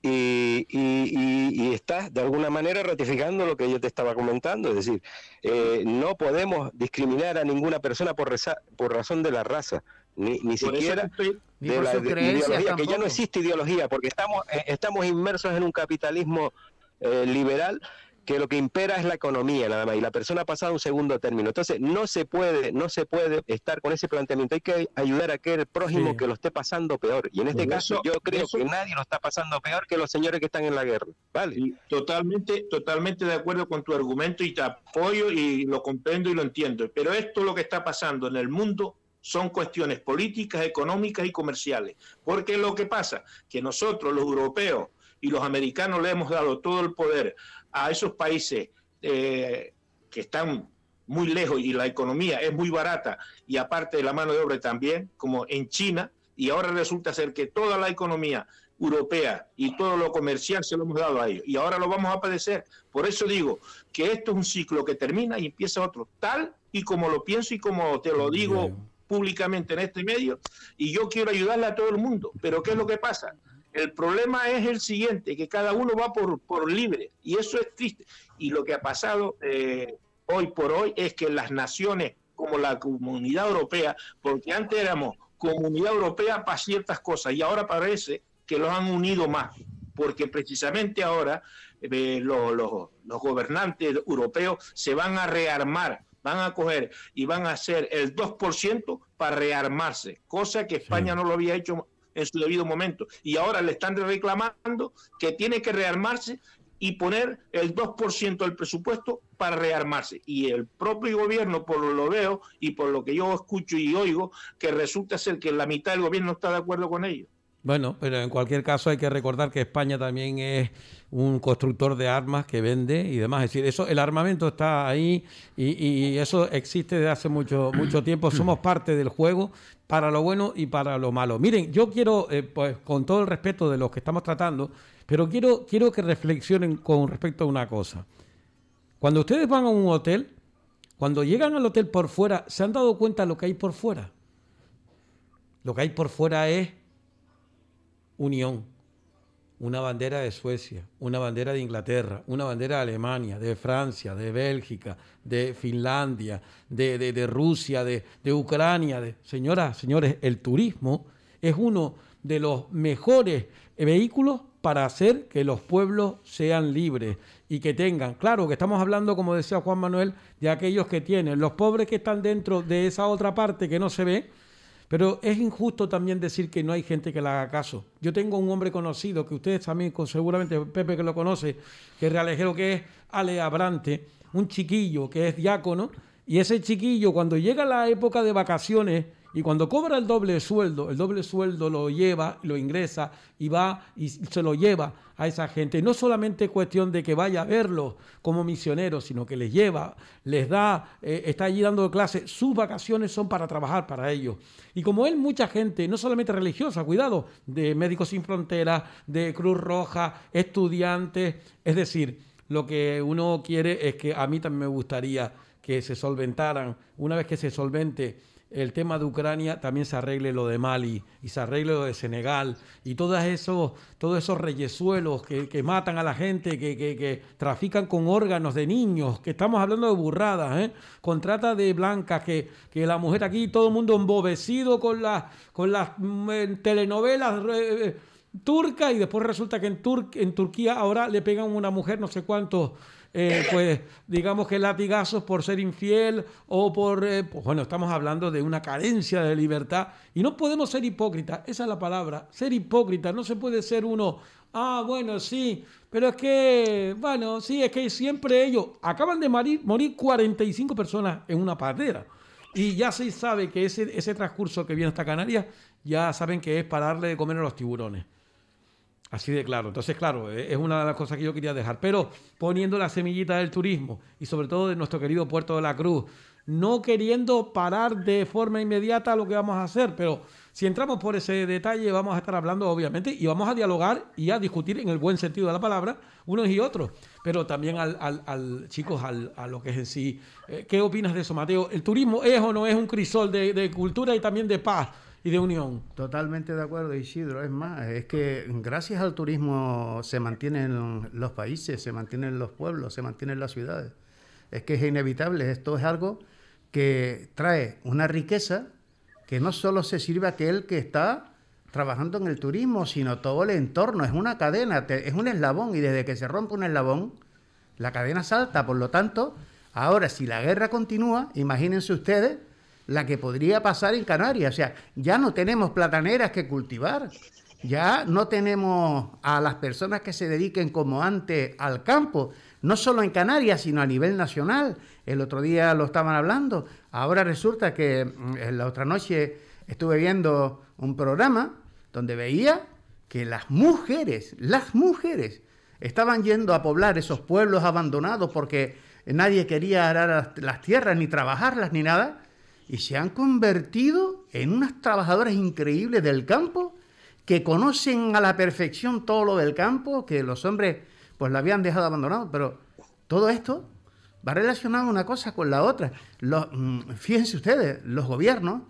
C: y, y, estás de alguna manera ratificando lo que yo te estaba comentando, es decir, eh, no podemos discriminar a ninguna persona por, por razón de la raza, ni, ni siquiera de la ideología, que ya no existe ideología, porque estamos, eh, estamos inmersos en un capitalismo eh, liberal que lo que impera es la economía nada más y la persona ha pasado un segundo término. Entonces, no se puede, no se puede estar con ese planteamiento. Hay que ayudar a aquel prójimo que lo esté
A: pasando peor. Y en este caso, yo creo que nadie lo está pasando peor que los señores que están en la guerra. Vale. Totalmente, totalmente de acuerdo con tu argumento y te apoyo y lo comprendo y lo entiendo. Pero esto lo que está pasando en el mundo son cuestiones políticas, económicas y comerciales. Porque lo que pasa, que nosotros los europeos y los americanos le hemos dado todo el poder a esos países eh, que están muy lejos y la economía es muy barata y aparte de la mano de obra también, como en China, y ahora resulta ser que toda la economía europea y todo lo comercial se lo hemos dado a ellos y ahora lo vamos a padecer. Por eso digo que esto es un ciclo que termina y empieza otro, tal y como lo pienso y como te lo digo públicamente en este medio y yo quiero ayudarle a todo el mundo, pero ¿qué es lo que pasa? El problema es el siguiente, que cada uno va por, libre y eso es triste. Y lo que ha pasado eh, hoy por hoy es que las naciones como la comunidad europea, porque antes éramos comunidad europea para ciertas cosas y ahora parece que los han unido más, porque precisamente ahora eh, los, los, gobernantes europeos se van a rearmar van a coger y van a hacer el 2% para rearmarse, cosa que España no lo había hecho en su debido momento. Y ahora le están reclamando que tiene que rearmarse y poner el 2% del presupuesto para rearmarse. Y el propio gobierno, por lo que veo y por lo que yo escucho y oigo, que resulta ser que la mitad del gobierno está de acuerdo con ello.
B: Bueno, pero en cualquier caso hay que recordar que España también es un constructor de armas que vende y demás. Es decir, eso, el armamento está ahí y, eso existe desde hace mucho, mucho tiempo. <clears throat> Somos parte del juego para lo bueno y para lo malo. Miren, yo quiero, eh, pues con todo el respeto de los que estamos tratando, pero quiero, quiero que reflexionen con respecto a una cosa. Cuando ustedes van a un hotel, cuando llegan al hotel por fuera, ¿se han dado cuenta de lo que hay por fuera? Lo que hay por fuera es unión. Una bandera de Suecia, una bandera de Inglaterra, una bandera de Alemania, de Francia, de Bélgica, de Finlandia, de, de Rusia, de, de Ucrania. Señoras, señores, el turismo es uno de los mejores vehículos para hacer que los pueblos sean libres y que tengan, claro que estamos hablando, como decía Juan Manuel, de aquellos que tienen, los pobres que están dentro de esa otra parte que no se ve, pero es injusto también decir que no hay gente que le haga caso. Yo tengo un hombre conocido que ustedes también, seguramente Pepe que lo conoce, que realejero que es Ale Abrante, un chiquillo que es diácono, y ese chiquillo cuando llega la época de vacaciones, y cuando cobra el doble sueldo, el doble sueldo lo lleva, lo ingresa y va y se lo lleva a esa gente. no solamente es cuestión de que vaya a verlos como misioneros, sino que les lleva, les da, eh, está allí dando clases. Sus vacaciones son para trabajar para ellos. Y como él, mucha gente, no solamente religiosa, cuidado, de Médicos Sin Fronteras, de Cruz Roja, estudiantes. Es decir, lo que uno quiere es que a mí también me gustaría que se solventaran, una vez que se solvente el tema de Ucrania también se arregle lo de Mali y se arregle lo de Senegal y todos esos, todos esos reyesuelos que, matan a la gente, que, trafican con órganos de niños, que estamos hablando de burradas, ¿eh? contrata de blancas, que, la mujer aquí, todo el mundo embobecido con, con las mm, telenovelas. Eh, turcas y después resulta que en, en Turquía ahora le pegan a una mujer no sé cuántos eh, pues digamos que latigazos por ser infiel o por, eh, pues bueno, estamos hablando de una carencia de libertad y no podemos ser hipócritas, esa es la palabra, ser hipócrita, no se puede ser uno, ah, bueno, sí, pero es que, bueno, sí, es que siempre ellos, acaban de morir, 45 personas en una patera. Y ya se sabe que ese, ese transcurso que viene hasta Canarias, ya saben que es para darle de comer a los tiburones. Así de claro. Entonces, claro, e, es una de las cosas que yo quería dejar. Pero poniendo la semillita del turismo y sobre todo de nuestro querido Puerto de la Cruz, no queriendo parar de forma inmediata lo que vamos a hacer, pero si entramos por ese detalle vamos a estar hablando obviamente y vamos a dialogar y a discutir en el buen sentido de la palabra unos y otros, pero también al, al, al chicos, al, a lo que es en sí. Eh, ¿Qué opinas de eso, Mateo? ¿El turismo es o no es un crisol de, de cultura y también de paz? de unión.
D: Totalmente de acuerdo, Isidro. Es más, es que gracias al turismo se mantienen los países, se mantienen los pueblos, se mantienen las ciudades. Es que es inevitable. Esto es algo que trae una riqueza que no solo se sirve a aquel que está trabajando en el turismo, sino todo el entorno. Es una cadena, es un eslabón y desde que se rompe un eslabón, la cadena salta. Por lo tanto, ahora si la guerra continúa, imagínense ustedes la que podría pasar en Canarias. O sea, ya no tenemos plataneras que cultivar, ya no tenemos a las personas que se dediquen como antes al campo, no solo en Canarias, sino a nivel nacional. El otro día lo estaban hablando, ahora resulta que mm, en la otra noche estuve viendo un programa donde veía que las mujeres, las mujeres, estaban yendo a poblar esos pueblos abandonados porque nadie quería arar las tierras, ni trabajarlas, ni nada, y se han convertido en unas trabajadoras increíbles del campo que conocen a la perfección todo lo del campo, que los hombres pues lo habían dejado abandonado, pero todo esto va relacionado una cosa con la otra. Los, mm, fíjense ustedes, los gobiernos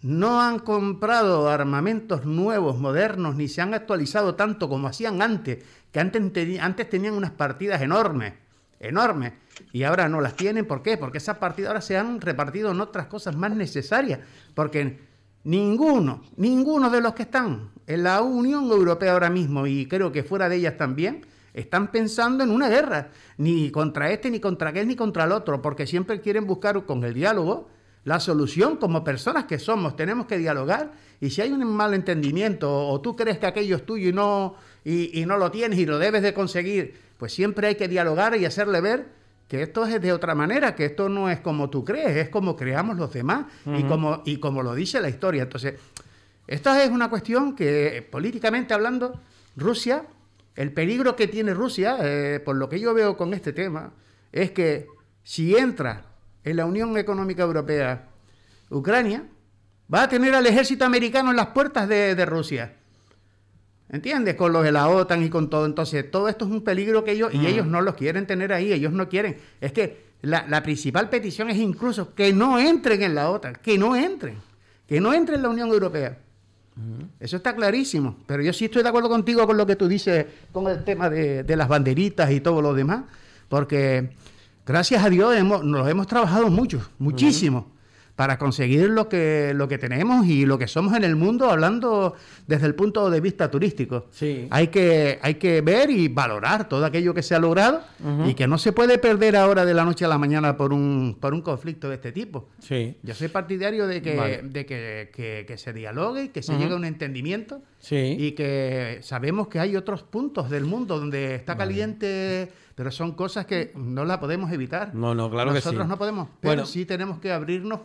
D: no han comprado armamentos nuevos, modernos, ni se han actualizado tanto como hacían antes, que antes, antes tenían unas partidas enormes, enormes y ahora no las tienen, ¿por qué? Porque esas partidas ahora se han repartido en otras cosas más necesarias, porque ninguno, ninguno de los que están en la Unión Europea ahora mismo y creo que fuera de ellas también, están pensando en una guerra, ni contra este, ni contra aquel, ni contra el otro, porque siempre quieren buscar con el diálogo la solución como personas que somos, tenemos que dialogar y si hay un malentendimiento o tú crees que aquello es tuyo y no, y no lo tienes y lo debes de conseguir, pues siempre hay que dialogar y hacerle ver que esto es de otra manera, que esto no es como tú crees, es como creamos los demás y, como, y como lo dice la historia. Entonces, esta es una cuestión que, políticamente hablando, Rusia, el peligro que tiene Rusia, eh, por lo que yo veo con este tema, es que si entra en la Unión Económica Europea Ucrania, va a tener al ejército americano en las puertas de, de Rusia. ¿Entiendes? Con los de la OTAN y con todo. Entonces, todo esto es un peligro que ellos, y mm. ellos no los quieren tener ahí, ellos no quieren. Es que la, la, principal petición es incluso que no entren en la OTAN, que no entren, que no entren en la Unión Europea. Mm. Eso está clarísimo, pero yo sí estoy de acuerdo contigo con lo que tú dices con el tema de, las banderitas y todo lo demás, porque gracias a Dios hemos, nos hemos trabajado mucho, muchísimo para conseguir lo que, lo que tenemos y lo que somos en el mundo, hablando desde el punto de vista turístico. Sí. Hay, que, hay que ver y valorar todo aquello que se ha logrado y que no se puede perder ahora de la noche a la mañana por un, por un conflicto de este tipo. Sí. Yo soy partidario de que, de que, que, se dialogue y que se llegue a un entendimiento sí. y que sabemos que hay otros puntos del mundo donde está caliente pero son cosas que no la podemos evitar.
B: No, no, claro Nosotros que sí. Nosotros no
D: podemos, pero sí tenemos que abrirnos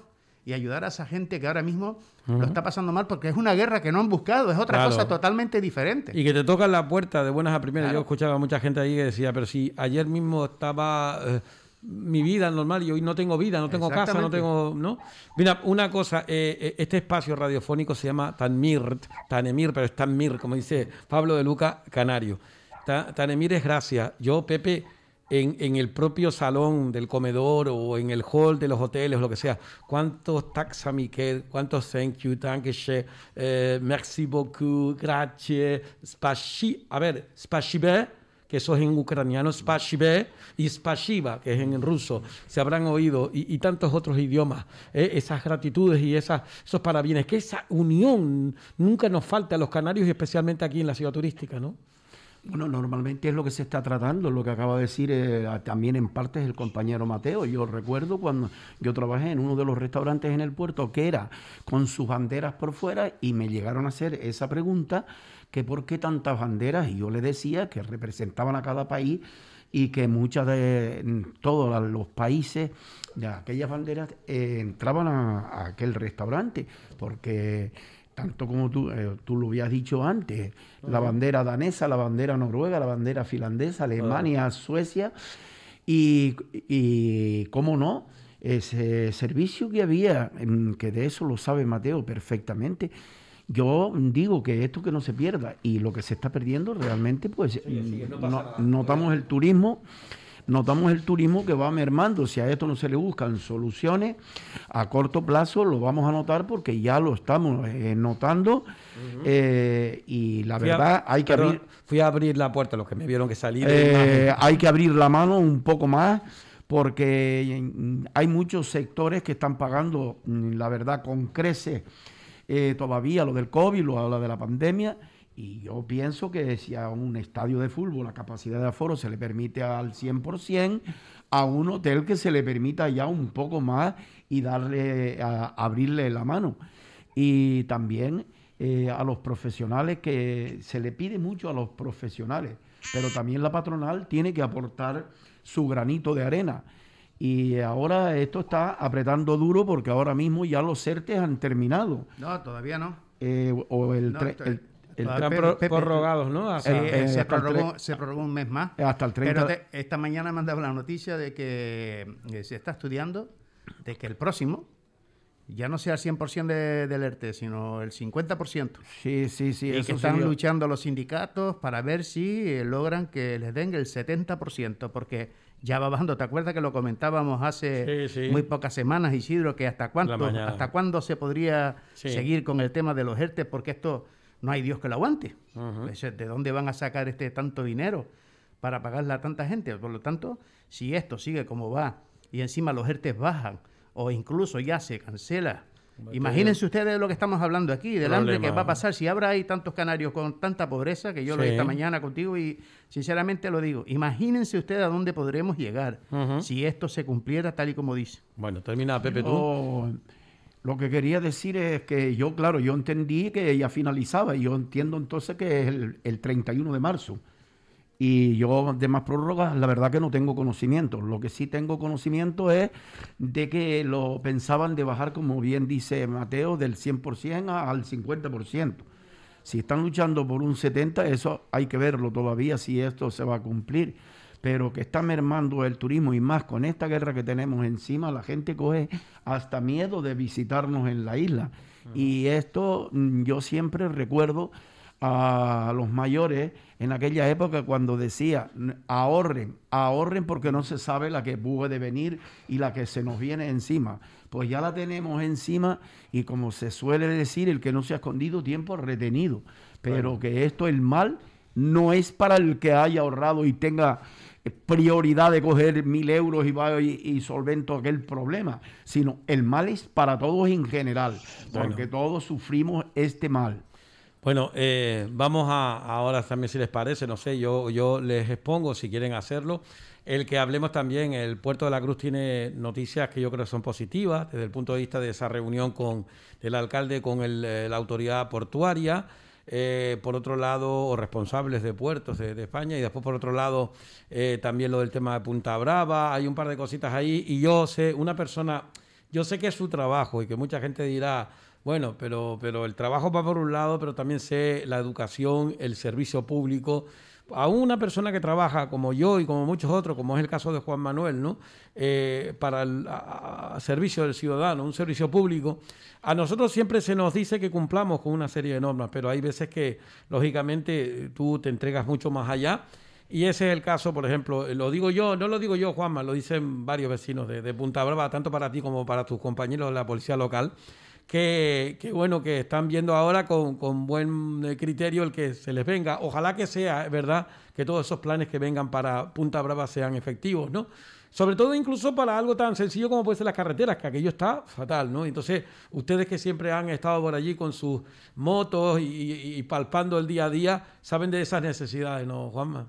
D: y ayudar a esa gente que ahora mismo lo está pasando mal porque es una guerra que no han buscado, es otra cosa
B: totalmente diferente. Y que te tocan la puerta de buenas a primeras. Yo escuchaba a mucha gente ahí que decía, pero si ayer mismo estaba eh, mi vida normal y hoy no tengo vida, no tengo casa, no tengo... ¿no? Mira, una cosa, eh, eh, este espacio radiofónico se llama Tanmir, Tanemir, pero es Tanmir, como dice Pablo de Luca Canario. Tanemir es gracia. Yo, Pepe en, el propio salón del comedor o en el hall de los hoteles, lo que sea. ¿Cuántos taxamiquet, cuántos thank you, thank you, eh, merci beaucoup, grazie, spashi, a ver, spashibe, que eso es en ucraniano, spashibe, y spashiba, que es en ruso, se habrán oído, y, tantos otros idiomas, eh, esas gratitudes y esas, esos parabienes, que esa unión nunca nos falta a los canarios y especialmente aquí en la ciudad turística, ¿no?
E: Bueno, normalmente es lo que se está tratando, lo que acaba de decir eh, también en parte el compañero Mateo. Yo recuerdo cuando yo trabajé en uno de los restaurantes en el puerto que era con sus banderas por fuera y me llegaron a hacer esa pregunta, que por qué tantas banderas, y yo le decía que representaban a cada país y que muchas de todos los países de aquellas banderas eh, entraban a aquel restaurante, porque tanto como tú, eh, tú lo habías dicho antes, la bandera danesa, la bandera noruega, la bandera finlandesa, Alemania, Suecia, y, y cómo no, ese servicio que había, mm, que de eso lo sabe Mateo perfectamente, yo digo que esto que no se pierda y lo que se está perdiendo realmente, pues notamos el turismo notamos el turismo que va mermando. Si a esto no se le buscan soluciones a corto plazo, lo vamos a notar porque ya lo estamos eh, notando. Eh, y la verdad, hay que abrir.
B: Fui a abrir la puerta, los que me vieron que salir. Eh,
E: hay que abrir la mano un poco más porque mm, hay muchos sectores que están pagando, mm, la verdad, con creces todavía lo del COVID, lo de la pandemia y yo pienso que si a un estadio de fútbol la capacidad de aforo se le permite al 100%, a un hotel que se le permita ya un poco más y darle a, abrirle la mano. Y también eh, a los profesionales que se le pide mucho a los profesionales, pero también la patronal tiene que aportar su granito de arena. Y ahora esto está apretando duro porque ahora mismo ya los CERTES han terminado.
D: No, todavía no.
E: Eh, o el, el están prorrogados, ¿no? sí, se, prorrogó, un mes más. Eh, hasta el 30. Pero
D: esta mañana me han dado la noticia de que eh, se está estudiando de que el próximo, ya no sea el 100% del ERTE, sino el 50%. Sí, sí, sí. Y que están luchando los sindicatos para ver si eh, logran que les den el 70%, porque ya va bajando. ¿Te acuerdas que lo comentábamos hace muy pocas semanas, Isidro, que hasta cuánto, hasta cuándo se podría seguir con el tema de los ERTE? Porque esto no hay Dios que lo aguante. ¿De dónde van a sacar este tanto dinero para pagarle a tanta gente? Por lo tanto, si esto sigue como va y encima los ERTES bajan o incluso ya se cancela, imagínense ustedes lo que estamos hablando aquí, del hambre que va a pasar si habrá ahí tantos canarios con tanta pobreza, que yo lo vi esta mañana contigo y sinceramente lo digo, imagínense ustedes a dónde podremos llegar si esto se cumpliera tal y como dice. Bueno,
B: termina Pepe tú. Oh,
E: lo que quería decir es que yo, claro, yo entendí que ella finalizaba y yo entiendo entonces que es el, el 31 de marzo. Y yo de más prórrogas, la verdad que no tengo conocimiento. Lo que sí tengo conocimiento es de que lo pensaban de bajar, como bien dice Mateo, del 100% al 50%. Si están luchando por un 70%, eso hay que verlo todavía si esto se va a cumplir pero que está mermando el turismo y más con esta guerra que tenemos encima, la gente coge hasta miedo de visitarnos en la isla. Y esto mm, yo siempre recuerdo a los mayores en aquella época cuando decía ahorren, ahorren porque no se sabe la que puede venir y la que se nos viene encima. Pues ya la tenemos encima y como se suele decir, el que no se ha escondido tiempo retenido. Pero que esto, el mal, no es para el que haya ahorrado y tenga prioridad de coger mil euros y, va y, solvento aquel problema, sino el mal es para todos en general, porque todos sufrimos este mal.
B: Bueno, eh, vamos a ahora también si les parece, no sé, yo, yo les expongo si quieren hacerlo. El que hablemos también, el Puerto de la Cruz tiene noticias que yo creo son positivas desde el punto de vista de esa reunión con el alcalde con eh, la autoridad portuaria. Eh, por otro lado, o responsables de puertos de, España, y después por otro lado, eh, también lo del tema de Punta Brava, hay un par de cositas ahí, y yo sé, una persona yo sé que es su trabajo y que mucha gente dirá, bueno, pero, pero el trabajo va por un lado, pero también sé la educación, el servicio público. A una persona que trabaja como yo y como muchos otros, como es el caso de Juan Manuel, ¿no? Eh, para el servicio del ciudadano, un servicio público, a nosotros siempre se nos dice que cumplamos con una serie de normas, pero hay veces que, lógicamente, tú te entregas mucho más allá y ese es el caso, por ejemplo, lo digo yo, no lo digo yo, Juanma, lo dicen varios vecinos de, Punta Brava, tanto para ti como para tus compañeros de la policía local, que, bueno, que están viendo ahora con, buen eh, criterio el que se les venga. Ojalá que sea, ¿verdad?, que todos esos planes que vengan para Punta Brava sean efectivos, ¿no? Sobre todo incluso para algo tan sencillo como puede ser las carreteras, que aquello está fatal, ¿no? Entonces, ustedes que siempre han estado por allí con sus motos y, y palpando el día a día, saben de esas necesidades, ¿no, Juanma?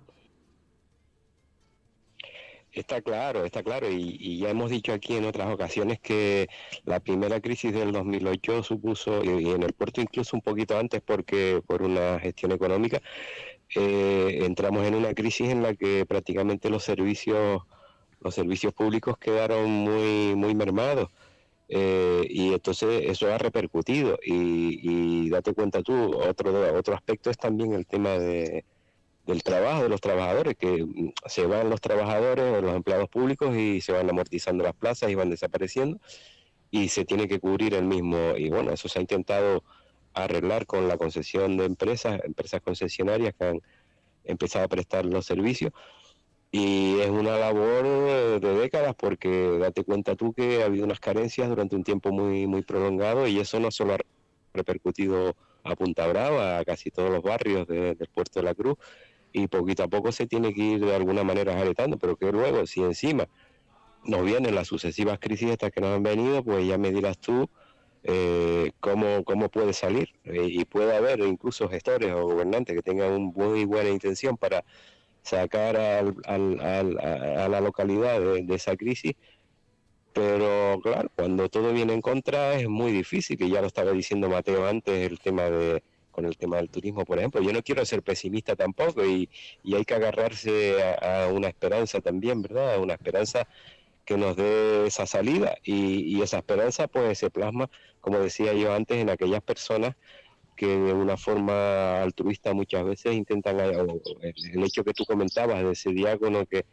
C: Está claro, está claro, y, ya hemos dicho aquí en otras ocasiones que la primera crisis del 2008 supuso, y, en el puerto incluso un poquito antes porque por una gestión económica, eh, entramos en una crisis en la que prácticamente los servicios, los servicios públicos quedaron muy, muy mermados. Eh, y entonces eso ha repercutido y, y date cuenta tú, otro, otro aspecto es también el tema de, del trabajo de los trabajadores, que mm, se van los trabajadores, los empleados públicos y se van amortizando las plazas y van desapareciendo y se tiene que cubrir el mismo. Y bueno, eso se ha intentado arreglar con la concesión de empresas, empresas concesionarias que han empezado a prestar los servicios. Y es una labor eh, de décadas porque date cuenta tú que ha habido unas carencias durante un tiempo muy, muy prolongado y eso no solo ha repercutido a Punta Brava, a casi todos los barrios del puerto de la Cruz, y poquito a poco se tiene que ir de alguna manera jaretando, pero que luego, si encima nos vienen las sucesivas crisis estas que nos han venido, pues ya me dirás tú eh, cómo, cómo puede salir. Eh, y puede haber incluso gestores o gobernantes que tengan un buen buena intención para sacar al, a, la localidad de, esa crisis. Pero claro, cuando todo viene en contra es muy difícil, que ya lo estaba diciendo Mateo antes, el tema de, con el tema del turismo, por ejemplo. Yo no quiero ser pesimista tampoco y, hay que agarrarse a, una esperanza también, ¿verdad? A Una esperanza que nos dé esa salida y, y esa esperanza pues se plasma, como decía yo antes, en aquellas personas que de una forma altruista muchas veces intentan, eh, el hecho que tú comentabas de ese diácono que,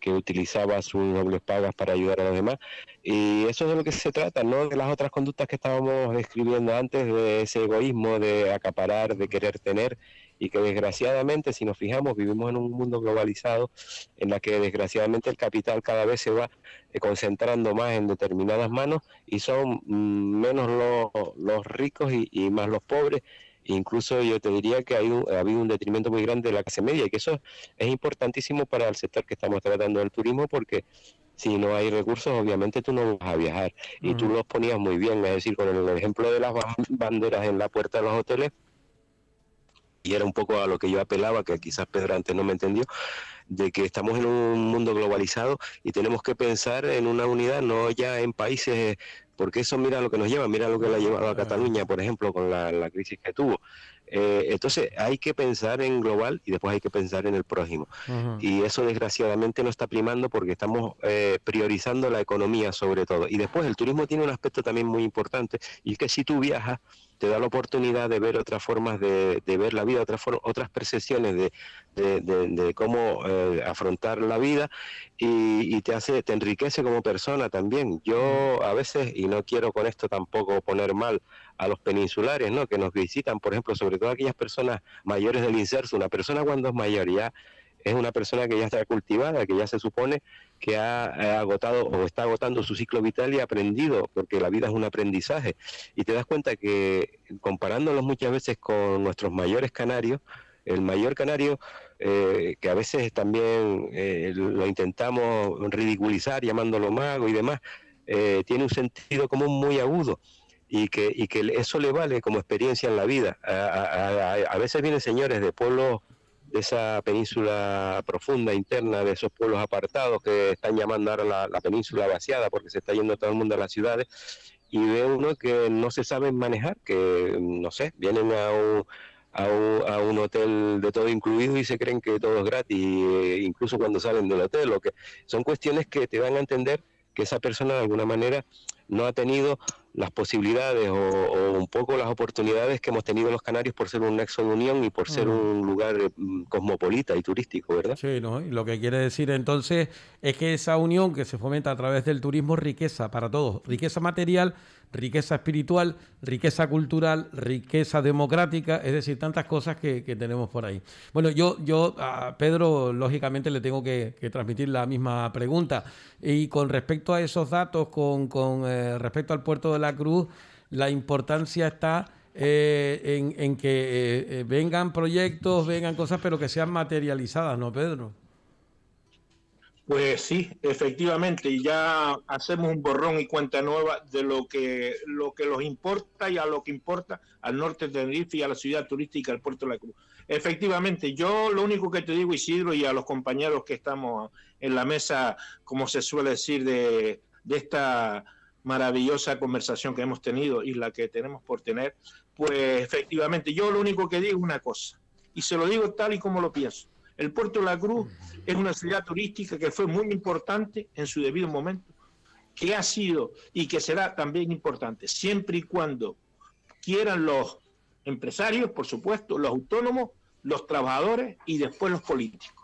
C: que utilizaba sus dobles pagas para ayudar a los demás. Y eso es de lo que se trata, ¿no? De las otras conductas que estábamos describiendo antes, de ese egoísmo de acaparar, de querer tener, y que desgraciadamente, si nos fijamos, vivimos en un mundo globalizado en la que desgraciadamente el capital cada vez se va eh, concentrando más en determinadas manos y son mm, menos los, los ricos y más los pobres Incluso yo te diría que hay ha habido un detrimento muy grande de la clase media y que eso es importantísimo para el sector que estamos tratando del turismo porque si no hay recursos, obviamente tú no vas a viajar. Y tú mm. los ponías muy bien, es decir, con el ejemplo de las banderas en la puerta de los hoteles, y era un poco a lo que yo apelaba, que quizás Pedro antes no me entendió, de que estamos en un mundo globalizado y tenemos que pensar en una unidad, no ya en países porque eso mira lo que nos lleva, mira lo que le ha llevado a Cataluña, por ejemplo, con la, crisis que tuvo. Eh, entonces hay que pensar en global y después hay que pensar en el prójimo. Y eso desgraciadamente no está primando porque estamos eh, priorizando la economía sobre todo. Y después el turismo tiene un aspecto también muy importante y es que si tú viajas, te da la oportunidad de ver otras formas de, ver la vida, otras, otras percepciones de, cómo eh, afrontar la vida y, te hace, te enriquece como persona también. Yo a veces, y no quiero con esto tampoco poner mal a los peninsulares, ¿no? Que nos visitan, por ejemplo, sobre todo aquellas personas mayores del inserto, Una persona cuando es mayor ya es una persona que ya está cultivada, que ya se supone que ha agotado o está agotando su ciclo vital y ha aprendido, porque la vida es un aprendizaje. Y te das cuenta que comparándolos muchas veces con nuestros mayores canarios, el mayor canario, eh, que a veces también eh, lo intentamos ridiculizar llamándolo mago y demás, eh, tiene un sentido común muy agudo y que, que eso le vale como experiencia en la vida. A, a veces vienen señores de pueblos de esa península profunda, interna, de esos pueblos apartados que están llamando ahora la, península vaciada porque se está yendo todo el mundo a las ciudades, y de uno que no se sabe manejar, que no sé, vienen a un, hotel de todo incluido y se creen que todo es gratis, eh, incluso cuando salen del hotel, o que son cuestiones que te van a entender que esa persona de alguna manera no ha tenido las posibilidades o, un poco las oportunidades que hemos tenido los canarios por ser un nexo de unión y por ser mm. un lugar mm, cosmopolita y turístico, ¿verdad?
B: Sí, ¿no? lo que quiere decir entonces es que esa unión que se fomenta a través del turismo riqueza para todos, riqueza material riqueza espiritual, riqueza cultural, riqueza democrática, es decir, tantas cosas que, tenemos por ahí. Bueno, yo, yo a Pedro, lógicamente, le tengo que, transmitir la misma pregunta. Y con respecto a esos datos, con, eh, respecto al puerto de la Cruz, la importancia está... Eh, en, que eh, vengan proyectos, vengan cosas, pero que sean materializadas, ¿no, Pedro?
A: Pues sí, efectivamente, ya hacemos un borrón y cuenta nueva de lo que, lo que los importa y a lo que importa al norte de Tenerife y a la ciudad turística, al puerto de la Cruz. Efectivamente, yo lo único que te digo, Isidro, y a los compañeros que estamos en la mesa, como se suele decir, de, de esta maravillosa conversación que hemos tenido y la que tenemos por tener, pues efectivamente, yo lo único que digo es una cosa, y se lo digo tal y como lo pienso el puerto de la Cruz es una ciudad turística que fue muy importante en su debido momento, que ha sido y que será también importante, siempre y cuando quieran los empresarios, por supuesto, los autónomos, los trabajadores y después los políticos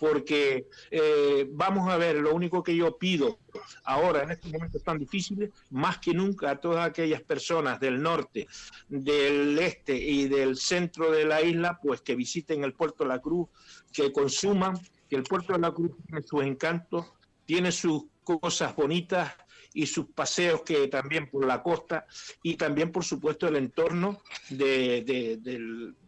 A: porque eh, vamos a ver, lo único que yo pido ahora en estos momentos tan difíciles, más que nunca a todas aquellas personas del norte, del este y del centro de la isla, pues que visiten el puerto de la Cruz, que consuman, que el puerto de la Cruz tiene sus encantos, tiene sus cosas bonitas, y sus paseos que también por la costa y también, por supuesto, el entorno de,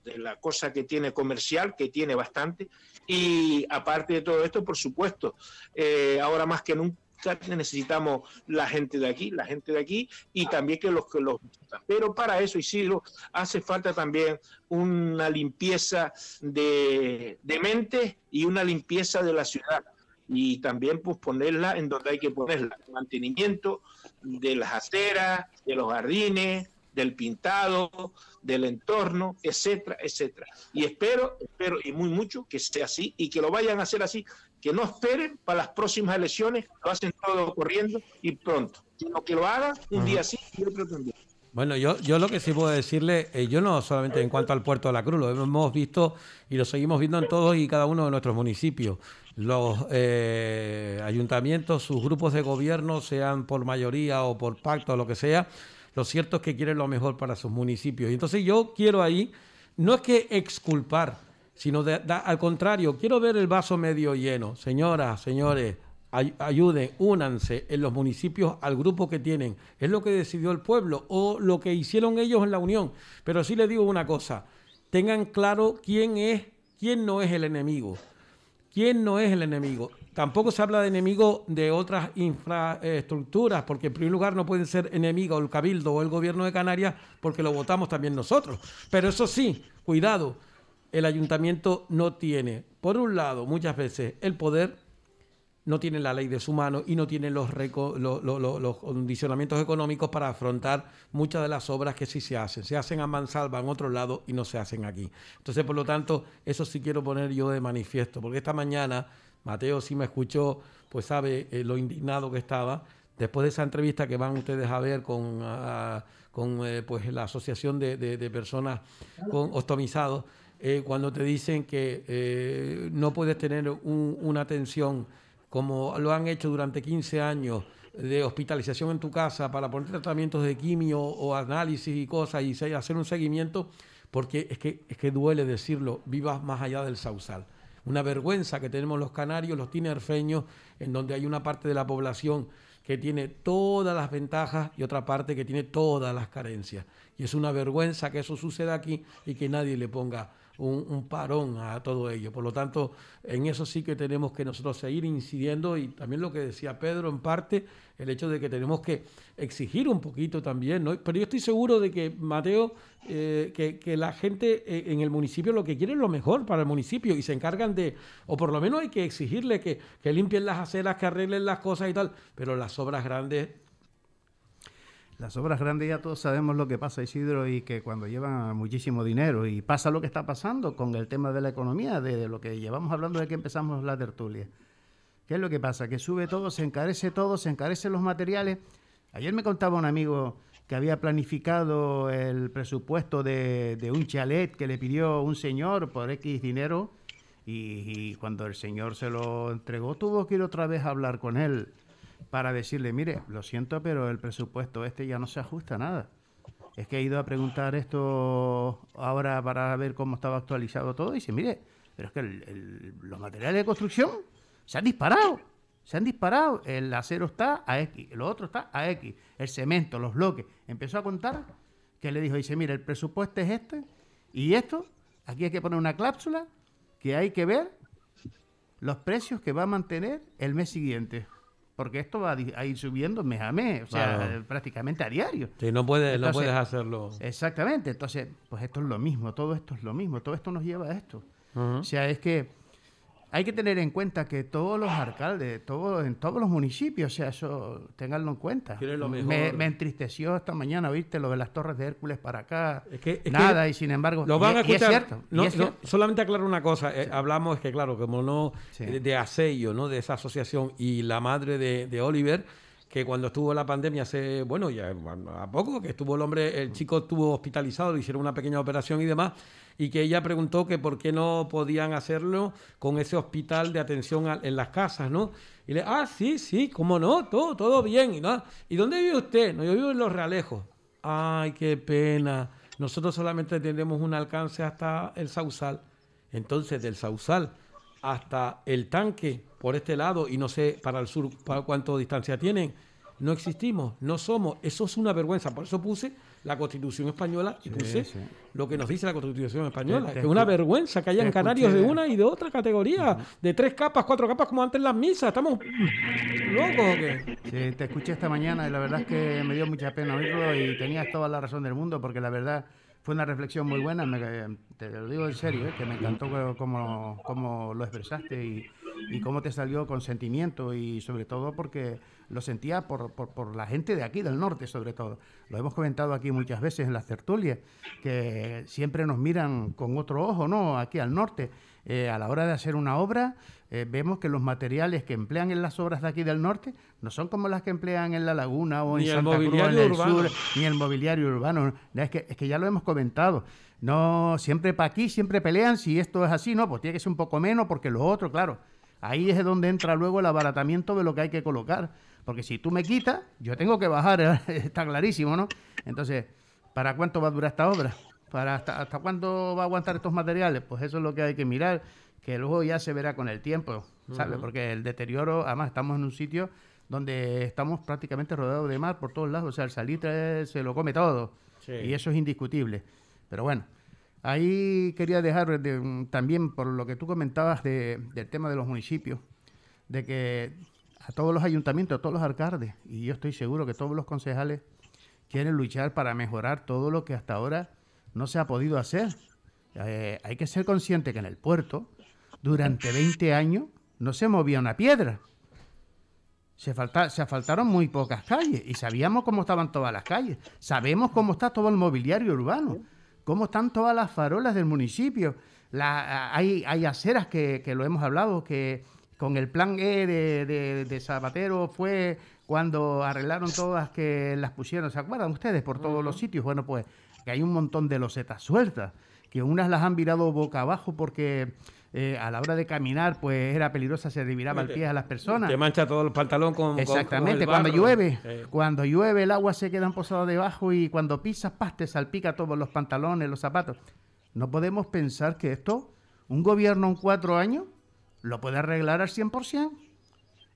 A: de, la cosa que tiene comercial, que tiene bastante. Y aparte de todo esto, por supuesto, eh, ahora más que nunca necesitamos la gente de aquí, la gente de aquí y también que los que los pero para eso y lo hace falta también una limpieza de, de mente y una limpieza de la ciudad y también pues ponerla en donde hay que ponerla, mantenimiento de las aceras, de los jardines, del pintado, del entorno, etcétera, etcétera. Y espero, espero y muy mucho que sea así y que lo vayan a hacer así, que no esperen para las próximas elecciones, lo hacen todo corriendo y pronto, sino que lo hagan un día así y otro también.
B: Bueno, yo, yo lo que sí puedo decirle, eh, yo no solamente en cuanto al puerto de la Cruz, lo hemos visto y lo seguimos viendo en todos y cada uno de nuestros municipios. Los eh, ayuntamientos, sus grupos de gobierno, sean por mayoría o por pacto o lo que sea, lo cierto es que quieren lo mejor para sus municipios. Y entonces yo quiero ahí, no es que exculpar, sino al contrario, quiero ver el vaso medio lleno. Señoras, señores, ayuden, únanse en los municipios al grupo que tienen. Es lo que decidió el pueblo o lo que hicieron ellos en la unión. Pero sí les digo una cosa, tengan claro quién es, quién no es el enemigo. ¿Quién no es el enemigo? Tampoco se habla de enemigo de otras infraestructuras, porque en primer lugar no pueden ser enemigo el Cabildo o el Gobierno de Canarias, porque lo votamos también nosotros. Pero eso sí, cuidado, el ayuntamiento no tiene, por un lado, muchas veces el poder no tienen la ley de su mano y no tienen los, los, condicionamientos económicos para afrontar muchas de las obras que sí se hacen. Se hacen a mansalva en otro lado y no se hacen aquí. Entonces, por lo tanto, eso sí quiero poner yo de manifiesto, porque esta mañana Mateo sí me escuchó, pues sabe eh, lo indignado que estaba. Después de esa entrevista que van ustedes a ver con, con eh, pues la Asociación de, Personas con Ostomizados, eh, cuando te dicen que no puedes tener una atención como lo han hecho durante 15 años, de hospitalización en tu casa para poner tratamientos de quimio o análisis y cosas y hacer un seguimiento, porque es que, es que duele decirlo, vivas más allá del Sausal. Una vergüenza que tenemos los canarios, los tinerfeños, en donde hay una parte de la población que tiene todas las ventajas y otra parte que tiene todas las carencias. Y es una vergüenza que eso suceda aquí y que nadie le ponga un, parón a todo ello. Por lo tanto, en eso sí que tenemos que nosotros seguir incidiendo y también lo que decía Pedro en parte, el hecho de que tenemos que exigir un poquito también, ¿no? Pero yo estoy seguro de que, Mateo, eh, que, la gente eh, en el municipio lo que quiere es lo mejor para el municipio y se encargan de, o por lo menos hay que exigirle que, que limpien las aceras, que arreglen las cosas y tal, pero las obras grandes
D: las obras grandes ya todos sabemos lo que pasa, Isidro, y que cuando llevan muchísimo dinero y pasa lo que está pasando con el tema de la economía, de, lo que llevamos hablando de que empezamos la tertulia. ¿Qué es lo que pasa? Que sube todo, se encarece todo, se encarecen los materiales. Ayer me contaba un amigo que había planificado el presupuesto de, un chalet que le pidió un señor por X dinero y, cuando el señor se lo entregó tuvo que ir otra vez a hablar con él para decirle, mire, lo siento, pero el presupuesto este ya no se ajusta a nada. Es que he ido a preguntar esto ahora para ver cómo estaba actualizado todo y dice, mire, pero es que los materiales de construcción se han disparado, se han disparado. El acero está a X, lo otro está a X, el cemento, los bloques. Empezó a contar que le dijo, dice, mire, el presupuesto es este y esto, aquí hay que poner una cláusula que hay que ver los precios que va a mantener el mes siguiente porque esto va a ir subiendo mes a mes, o sea, eh, prácticamente a diario. Sí, no, puedes, no puedes hacerlo. Exactamente, entonces, pues esto es lo mismo, todo esto es lo mismo, todo esto nos lleva a esto. O sea, es que hay que tener en cuenta que todos los alcaldes, todos, en todos los municipios, o sea, eso, tenganlo en cuenta. Me, entristeció esta mañana, viste, lo de las torres de Hércules para acá. Es que, nada, y sin embargo. Lo van a escuchar.
B: no, solamente aclaro una cosa. Eh, hablamos, es hablamos que, claro, como no eh, de, de ¿no? De esa asociación y la madre de, Oliver que cuando estuvo la pandemia hace, bueno, ya a poco, que estuvo el hombre, el chico estuvo hospitalizado, le hicieron una pequeña operación y demás, y que ella preguntó que por qué no podían hacerlo con ese hospital de atención en las casas, ¿no? Y le, ah, sí, sí, cómo no, todo, todo bien. Y, no ¿Y dónde vive usted? No, yo vivo en Los Realejos. Ay, qué pena. Nosotros solamente tenemos un alcance hasta el Sausal. Entonces, del Sausal hasta el tanque por este lado y no sé para el sur para cuánto distancia tienen no existimos, no somos. Eso es una vergüenza. Por eso puse la Constitución Española y puse lo que nos dice la Constitución Española. es una vergüenza que hayan canarios de una y de otra categoría, de tres capas, cuatro capas, como antes en las misas. Estamos locos o qué. Sí, te escuché
D: esta mañana y la verdad es que me dio mucha pena oírlo y tenías toda la razón del mundo, porque la verdad fue una reflexión muy buena. Eh, te lo digo en serio, eh, que me encantó cómo, cómo lo expresaste y y cómo te salió con sentimiento y sobre todo porque lo sentía por, la gente de aquí, del norte sobre todo. Lo hemos comentado aquí muchas veces en las tertulias, que siempre nos miran con otro ojo, ¿no? Aquí al norte. Eh, a la hora de hacer una obra, eh, vemos que los materiales que emplean en las obras de aquí del norte no son como las que emplean en La Laguna o en Santa Cruz, en el sur, ni el mobiliario urbano. Es que, es que ya lo hemos comentado. No, siempre para aquí, siempre pelean. Si esto es así, no, pues tiene que ser un poco menos, porque lo otro, claro Ahí es donde entra luego el abaratamiento de lo que hay que colocar. Porque si tú me quitas, yo tengo que bajar, ¿eh? <laughs> está clarísimo, ¿no? Entonces, ¿para cuánto va a durar esta obra? ¿Para hasta, hasta, cuándo va a aguantar estos materiales? Pues eso es lo que hay que mirar, que luego ya se verá con el tiempo, ¿sabes? Porque el deterioro, además estamos en un sitio donde estamos prácticamente rodeados de mar por todos lados, o sea, el salitre se lo come todo, y eso es indiscutible. Pero bueno, Ahí quería dejar eh, mm, también por lo que tú comentabas del tema de los municipios, de que a todos los ayuntamientos, a todos los alcaldes, y yo estoy seguro que todos los concejales quieren luchar para mejorar todo lo que hasta ahora no se ha podido hacer. Eh, hay que ser consciente que en el puerto, durante 20 años, no se movía una piedra. Se, falta, se asfaltaron muy pocas calles y sabíamos cómo estaban todas las calles. Sabemos cómo está todo el mobiliario urbano cómo están todas las farolas del municipio. hay, aceras que, lo hemos hablado, que con el plan E de, de, Zapatero fue cuando arreglaron todas que las pusieron, ¿se acuerdan ustedes? Por todos los sitios. Bueno, pues que hay un montón de losetas sueltas, que unas las han virado boca abajo porque eh, a la hora de caminar, pues era peligrosa, se reviraba el pie a las personas. Te
B: mancha todos los pantalones con. Exactamente, cuando llueve,
D: cuando llueve el agua se queda posada debajo y cuando pisas, paste salpica todos los pantalones, los zapatos. No podemos pensar que esto, un gobierno en cuatro años, lo puede arreglar al 100%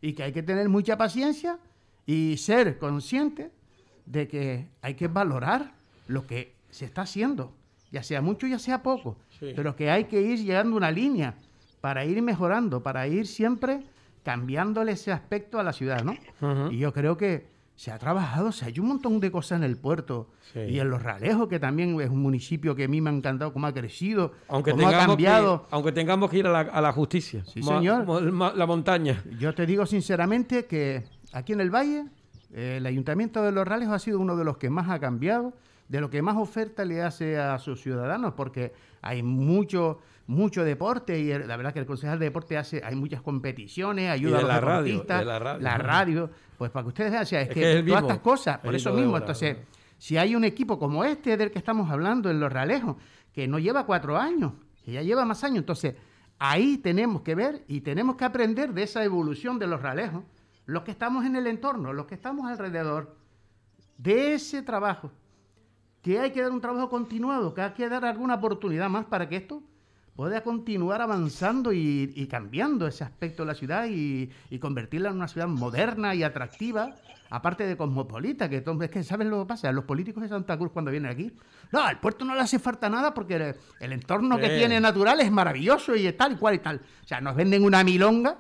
D: y que hay que tener mucha paciencia y ser consciente de que hay que valorar lo que se está haciendo, ya sea mucho, ya sea poco pero que hay que ir llegando a una línea para ir mejorando, para ir siempre cambiándole ese aspecto a la ciudad, ¿no? Y yo creo que se ha trabajado, o hay un montón de cosas en el puerto y en Los Ralejos, que también es un municipio que a mí me ha encantado cómo ha crecido, cómo ha cambiado.
B: aunque tengamos que ir a la, justicia, señor.
D: la montaña. Yo te digo sinceramente que aquí en el Valle, eh, el Ayuntamiento de Los Ralejos ha sido uno de los que más ha cambiado de lo que más oferta le hace a sus ciudadanos, porque hay mucho mucho deporte y la verdad que el concejal de deporte hace hay muchas competiciones ayuda a los la deportistas la, radio, pues para que ustedes vean es, que, todas estas cosas por eso mismo entonces si hay un equipo como este del que estamos hablando en los Ralejos que no lleva cuatro años que ya lleva más años entonces ahí tenemos que ver y tenemos que aprender de esa evolución de los Ralejos los que estamos en el entorno los que estamos alrededor de ese trabajo que hay que dar un trabajo continuado, que hay que dar alguna oportunidad más para que esto pueda continuar avanzando y, cambiando ese aspecto de la ciudad y, convertirla en una ciudad moderna y atractiva, aparte de cosmopolita, que es que sabes lo que pasa, los políticos de Santa Cruz cuando vienen aquí, no, al puerto no le hace falta nada porque el, entorno que tiene natural es maravilloso y tal y cual y tal. O sea, nos venden una milonga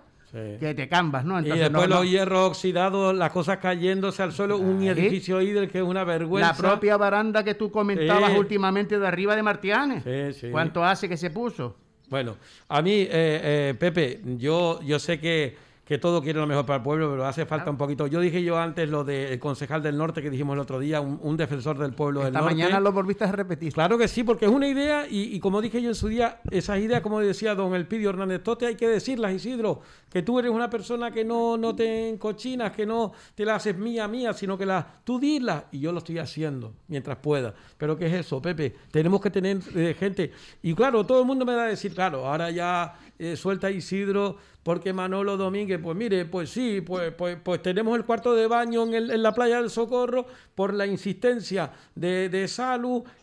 D: que te cambas, ¿no? y después los
B: hierros oxidados, las cosas cayéndose al suelo, un edificio hídrico que es una vergüenza. La propia
D: baranda que tú comentabas últimamente de arriba de Martianes. ¿Cuánto hace que se puso?
B: Bueno, a mí, eh, eh, Pepe, yo, yo sé que que todo quiere lo mejor para el pueblo, pero hace falta un poquito. Yo dije yo antes lo del concejal del norte que dijimos el otro día, un, defensor del pueblo del norte. mañana lo volviste a repetir. Claro que sí, porque es una idea y, como dije yo en su día, esas ideas, como decía don Elpidio Hernández Tote, hay que decirlas, Isidro, que tú eres una persona que no, no te encochinas, que no te las haces mía, mía, sino que la tú dilas y yo lo estoy haciendo mientras pueda. Pero ¿qué es eso, Pepe? Tenemos que tener eh, gente. Y claro, todo el mundo me va a decir, claro, ahora ya eh, suelta Isidro porque Manolo Domínguez, pues mire, pues sí, pues, pues, pues tenemos el cuarto de baño en, la playa del Socorro por la insistencia de, de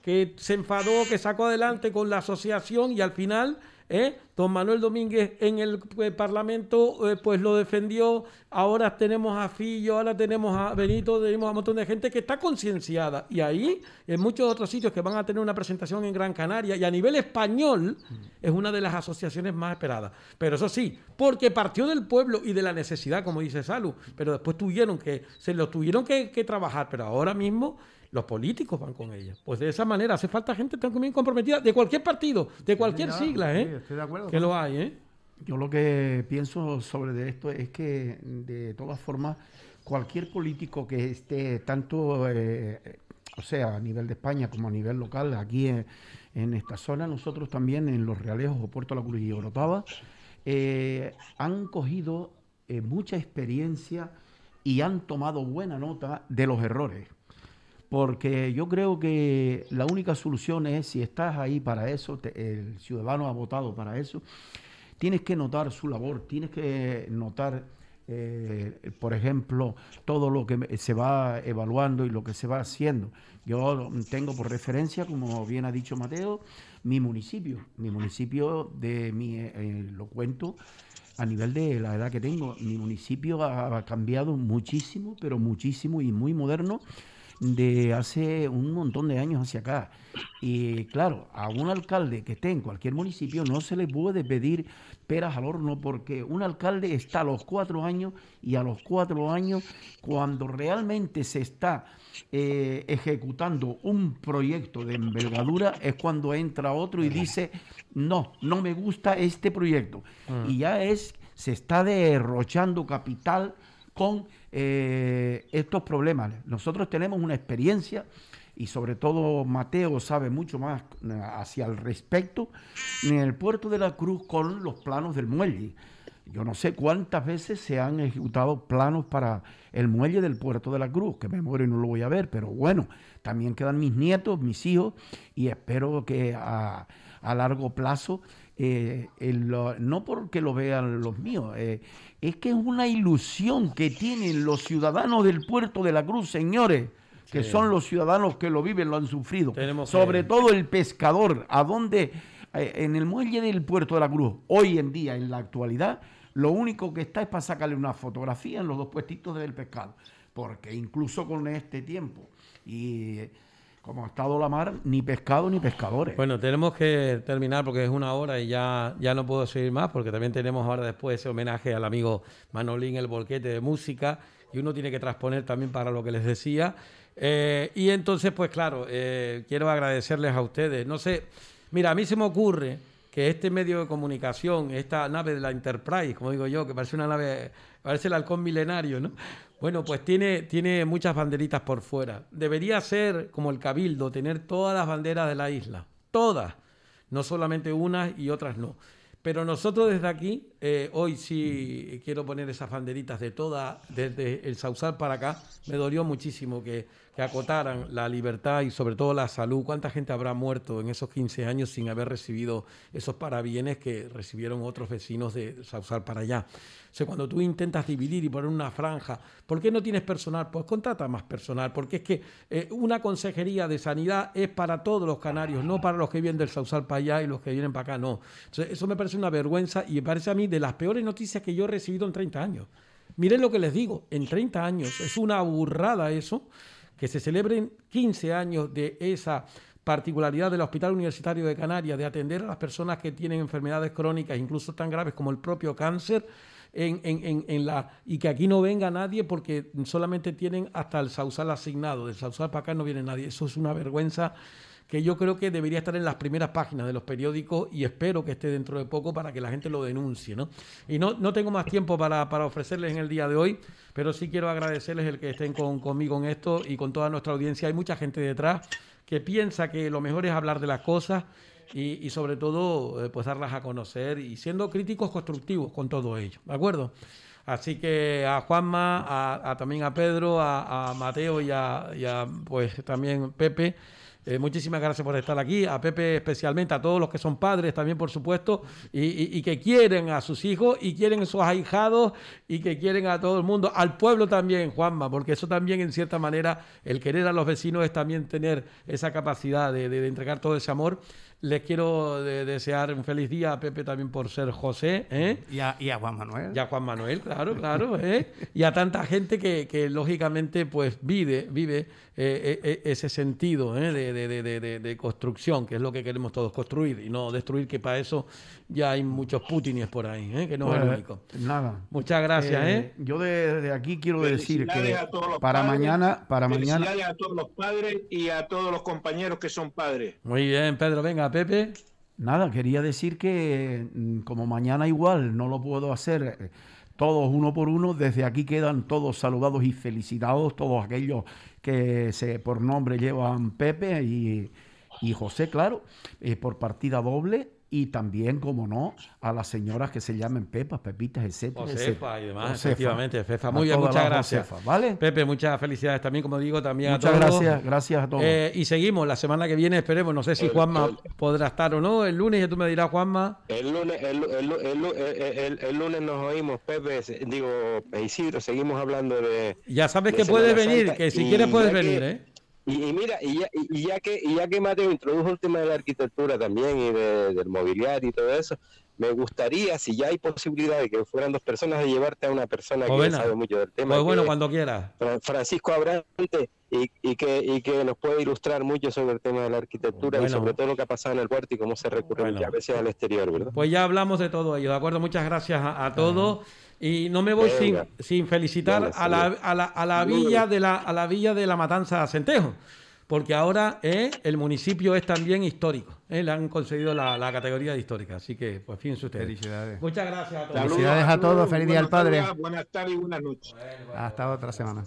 B: que se enfadó, que sacó adelante con la asociación y al final ¿Eh? Don Manuel Domínguez en el eh, Parlamento eh, pues lo defendió, ahora tenemos a Fillo, ahora tenemos a Benito, tenemos a un montón de gente que está concienciada y ahí en muchos otros sitios que van a tener una presentación en Gran Canaria y a nivel español mm. es una de las asociaciones más esperadas. Pero eso sí, porque partió del pueblo y de la necesidad, como dice Salud pero después tuvieron que, se lo tuvieron que trabajar, pero ahora mismo los políticos van con ella. Pues de esa manera hace falta gente también comprometida de cualquier partido,
E: de cualquier sigla, ¿eh? estoy de acuerdo. Que lo hay, ¿eh? Yo lo que pienso sobre esto es que de todas formas cualquier político que esté tanto eh, o sea, a nivel de España como a nivel local, aquí en, esta zona, nosotros también en Los Realejos o Puerto La Cruz y Orotava, eh, han cogido eh, mucha experiencia y han tomado buena nota de los errores porque yo creo que la única solución es, si estás ahí para eso, el ciudadano ha votado para eso, tienes que notar su labor, tienes que notar, eh, por ejemplo, todo lo que se va evaluando y lo que se va haciendo. Yo tengo por referencia, como bien ha dicho Mateo, mi municipio, mi municipio de mi, eh, lo cuento, a nivel de la edad que tengo, mi municipio ha, cambiado muchísimo, pero muchísimo y muy moderno de hace un montón de años hacia acá. Y claro, a un alcalde que esté en cualquier municipio no se le puede pedir peras al horno porque un alcalde está a los cuatro años y a los cuatro años cuando realmente se está eh, ejecutando un proyecto de envergadura es cuando entra otro y dice, no, no me gusta este proyecto. Mm. Y ya es, se está derrochando capital con eh, estos problemas. Nosotros tenemos una experiencia y sobre todo Mateo sabe mucho más eh, hacia el respecto en el puerto de la Cruz con los planos del muelle. Yo no sé cuántas veces se han ejecutado planos para el muelle del puerto de la Cruz, que me muero y no lo voy a ver, pero bueno, también quedan mis nietos, mis hijos, y espero que a largo plazo eh, no porque lo vean los míos, eh, es que es una ilusión que tienen los ciudadanos del puerto de la Cruz, señores, que son los ciudadanos que lo viven, lo han sufrido. Sobre todo el pescador, a donde eh, en el muelle del puerto de la Cruz, hoy en día, en la actualidad, lo único que está es para sacarle una fotografía en los dos puestitos del pescado, porque incluso con este tiempo y como ha estado la mar,
B: ni pescado ni pescadores. Bueno, tenemos que terminar porque es una hora y ya, ya no puedo seguir más porque también tenemos ahora después ese homenaje al amigo Manolín, el bolquete de música, y uno tiene que transponer también para lo que les decía. Eh, y entonces, pues claro, eh, quiero agradecerles a ustedes. No sé, mira, a mí se me ocurre que este medio de comunicación, esta nave de la Enterprise, como digo yo, que parece una nave, parece el halcón milenario, ¿no? Bueno, pues tiene, tiene muchas banderitas por fuera. Debería ser como el Cabildo, tener todas las banderas de la isla, todas, no solamente unas y otras no. Pero nosotros desde aquí, eh, hoy sí quiero poner esas banderitas de todas, desde el Sausal para acá, me dolió muchísimo que que acotaran la libertad y sobre todo la salud. ¿Cuánta gente habrá muerto en esos 15 años sin haber recibido esos parabienes que recibieron otros vecinos de Sausal para allá? O cuando tú intentas dividir y poner una franja, ¿por qué no tienes personal? Pues contrata más personal, porque es que eh, una consejería de sanidad es para todos los canarios, no para los que vienen del Sausal para allá y los que vienen para acá, no. eso me parece una vergüenza y me parece a mí de las peores noticias que yo he recibido en 30 años. Miren lo que les digo, en 30 años, es una burrada eso que se celebren 15 años de esa particularidad del Hospital Universitario de Canarias de atender a las personas que tienen enfermedades crónicas, incluso tan graves como el propio cáncer, en, la, y que aquí no venga nadie porque solamente tienen hasta el Sausal asignado, del Sausal para acá no viene nadie. Eso es una vergüenza que yo creo que debería estar en las primeras páginas de los periódicos y espero que esté dentro de poco para que la gente lo denuncie. ¿no? Y no, no tengo más tiempo para, ofrecerles en el día de hoy, pero sí quiero agradecerles el que estén conmigo en esto y con toda nuestra audiencia. Hay mucha gente detrás que piensa que lo mejor es hablar de las cosas y, sobre todo eh, pues darlas a conocer y siendo críticos constructivos con todo ello, ¿de acuerdo? Así que a Juanma, a, también a Pedro, a, Mateo y a, a, pues también Pepe eh, muchísimas gracias por estar aquí, a Pepe especialmente, a todos los que son padres también, por supuesto, y, que quieren a sus hijos y quieren a sus ahijados y que quieren a todo el mundo, al pueblo también, Juanma, porque eso también en cierta manera, el querer a los vecinos es también tener esa capacidad de entregar todo ese amor les quiero desear un feliz día a Pepe también por ser José. ¿eh? Y, a, Juan Manuel. Y a Juan Manuel, claro, claro. ¿eh? Y a tanta gente que, lógicamente pues vive, vive eh, eh, ese sentido de, de, construcción, que es lo que queremos todos, construir y no destruir, que para eso ya hay muchos Putines por ahí, que no es el único. Nada. Muchas gracias.
E: Yo desde aquí quiero decir que para mañana... Para mañana...
A: a todos los padres y a todos los compañeros que son padres.
E: Muy bien, Pedro, venga. Pepe. Nada, quería decir que mm, como mañana igual no lo puedo hacer eh, todos uno por uno, desde aquí quedan todos saludados y felicitados todos aquellos que se, por nombre llevan Pepe y, y José, claro, eh, por partida doble y también, como no, a las señoras que se llamen Pepas, Pepitas, etcétera. Josefa y
B: demás, efectivamente, Muy muchas gracias. Pepe, muchas felicidades también, como digo, también muchas a todos. Muchas gracias, gracias a todos. Eh, y seguimos, la semana que viene esperemos, no sé si Juanma podrá estar o no, el lunes ya tú me dirás, Juanma.
C: El lunes, el, lunes nos oímos, Pepe, digo, Isidro, seguimos hablando de... Ya sabes que puedes venir, que si quieres puedes venir, ¿eh? Y, mira, y ya, que ya que Mateo introdujo el tema de la arquitectura también y del mobiliario y todo eso, me gustaría, si ya hay posibilidad de que fueran dos personas, de llevarte a una persona pues que sabe mucho del tema. Pues bueno, cuando quiera. Francisco Abrante, y, que, y que nos puede ilustrar mucho sobre el tema de la arquitectura y sobre todo lo que ha pasado en el puerto y cómo se recurre a veces al exterior, ¿verdad? Pues
B: ya hablamos de todo ello, ¿de acuerdo? Muchas gracias a, todos. Y no me voy sin, sin, felicitar a, la, a, la, a, la, villa de la, a la villa de la Matanza de Centejo, porque ahora el municipio es también histórico. Eh, le han concedido la, la, categoría de histórica. Así que, pues fíjense ustedes. Felicidades.
D: Muchas
A: gracias a todos. Felicidades a todos. Feliz día al padre. Buenas tardes y buenas noches. Hasta otra semana.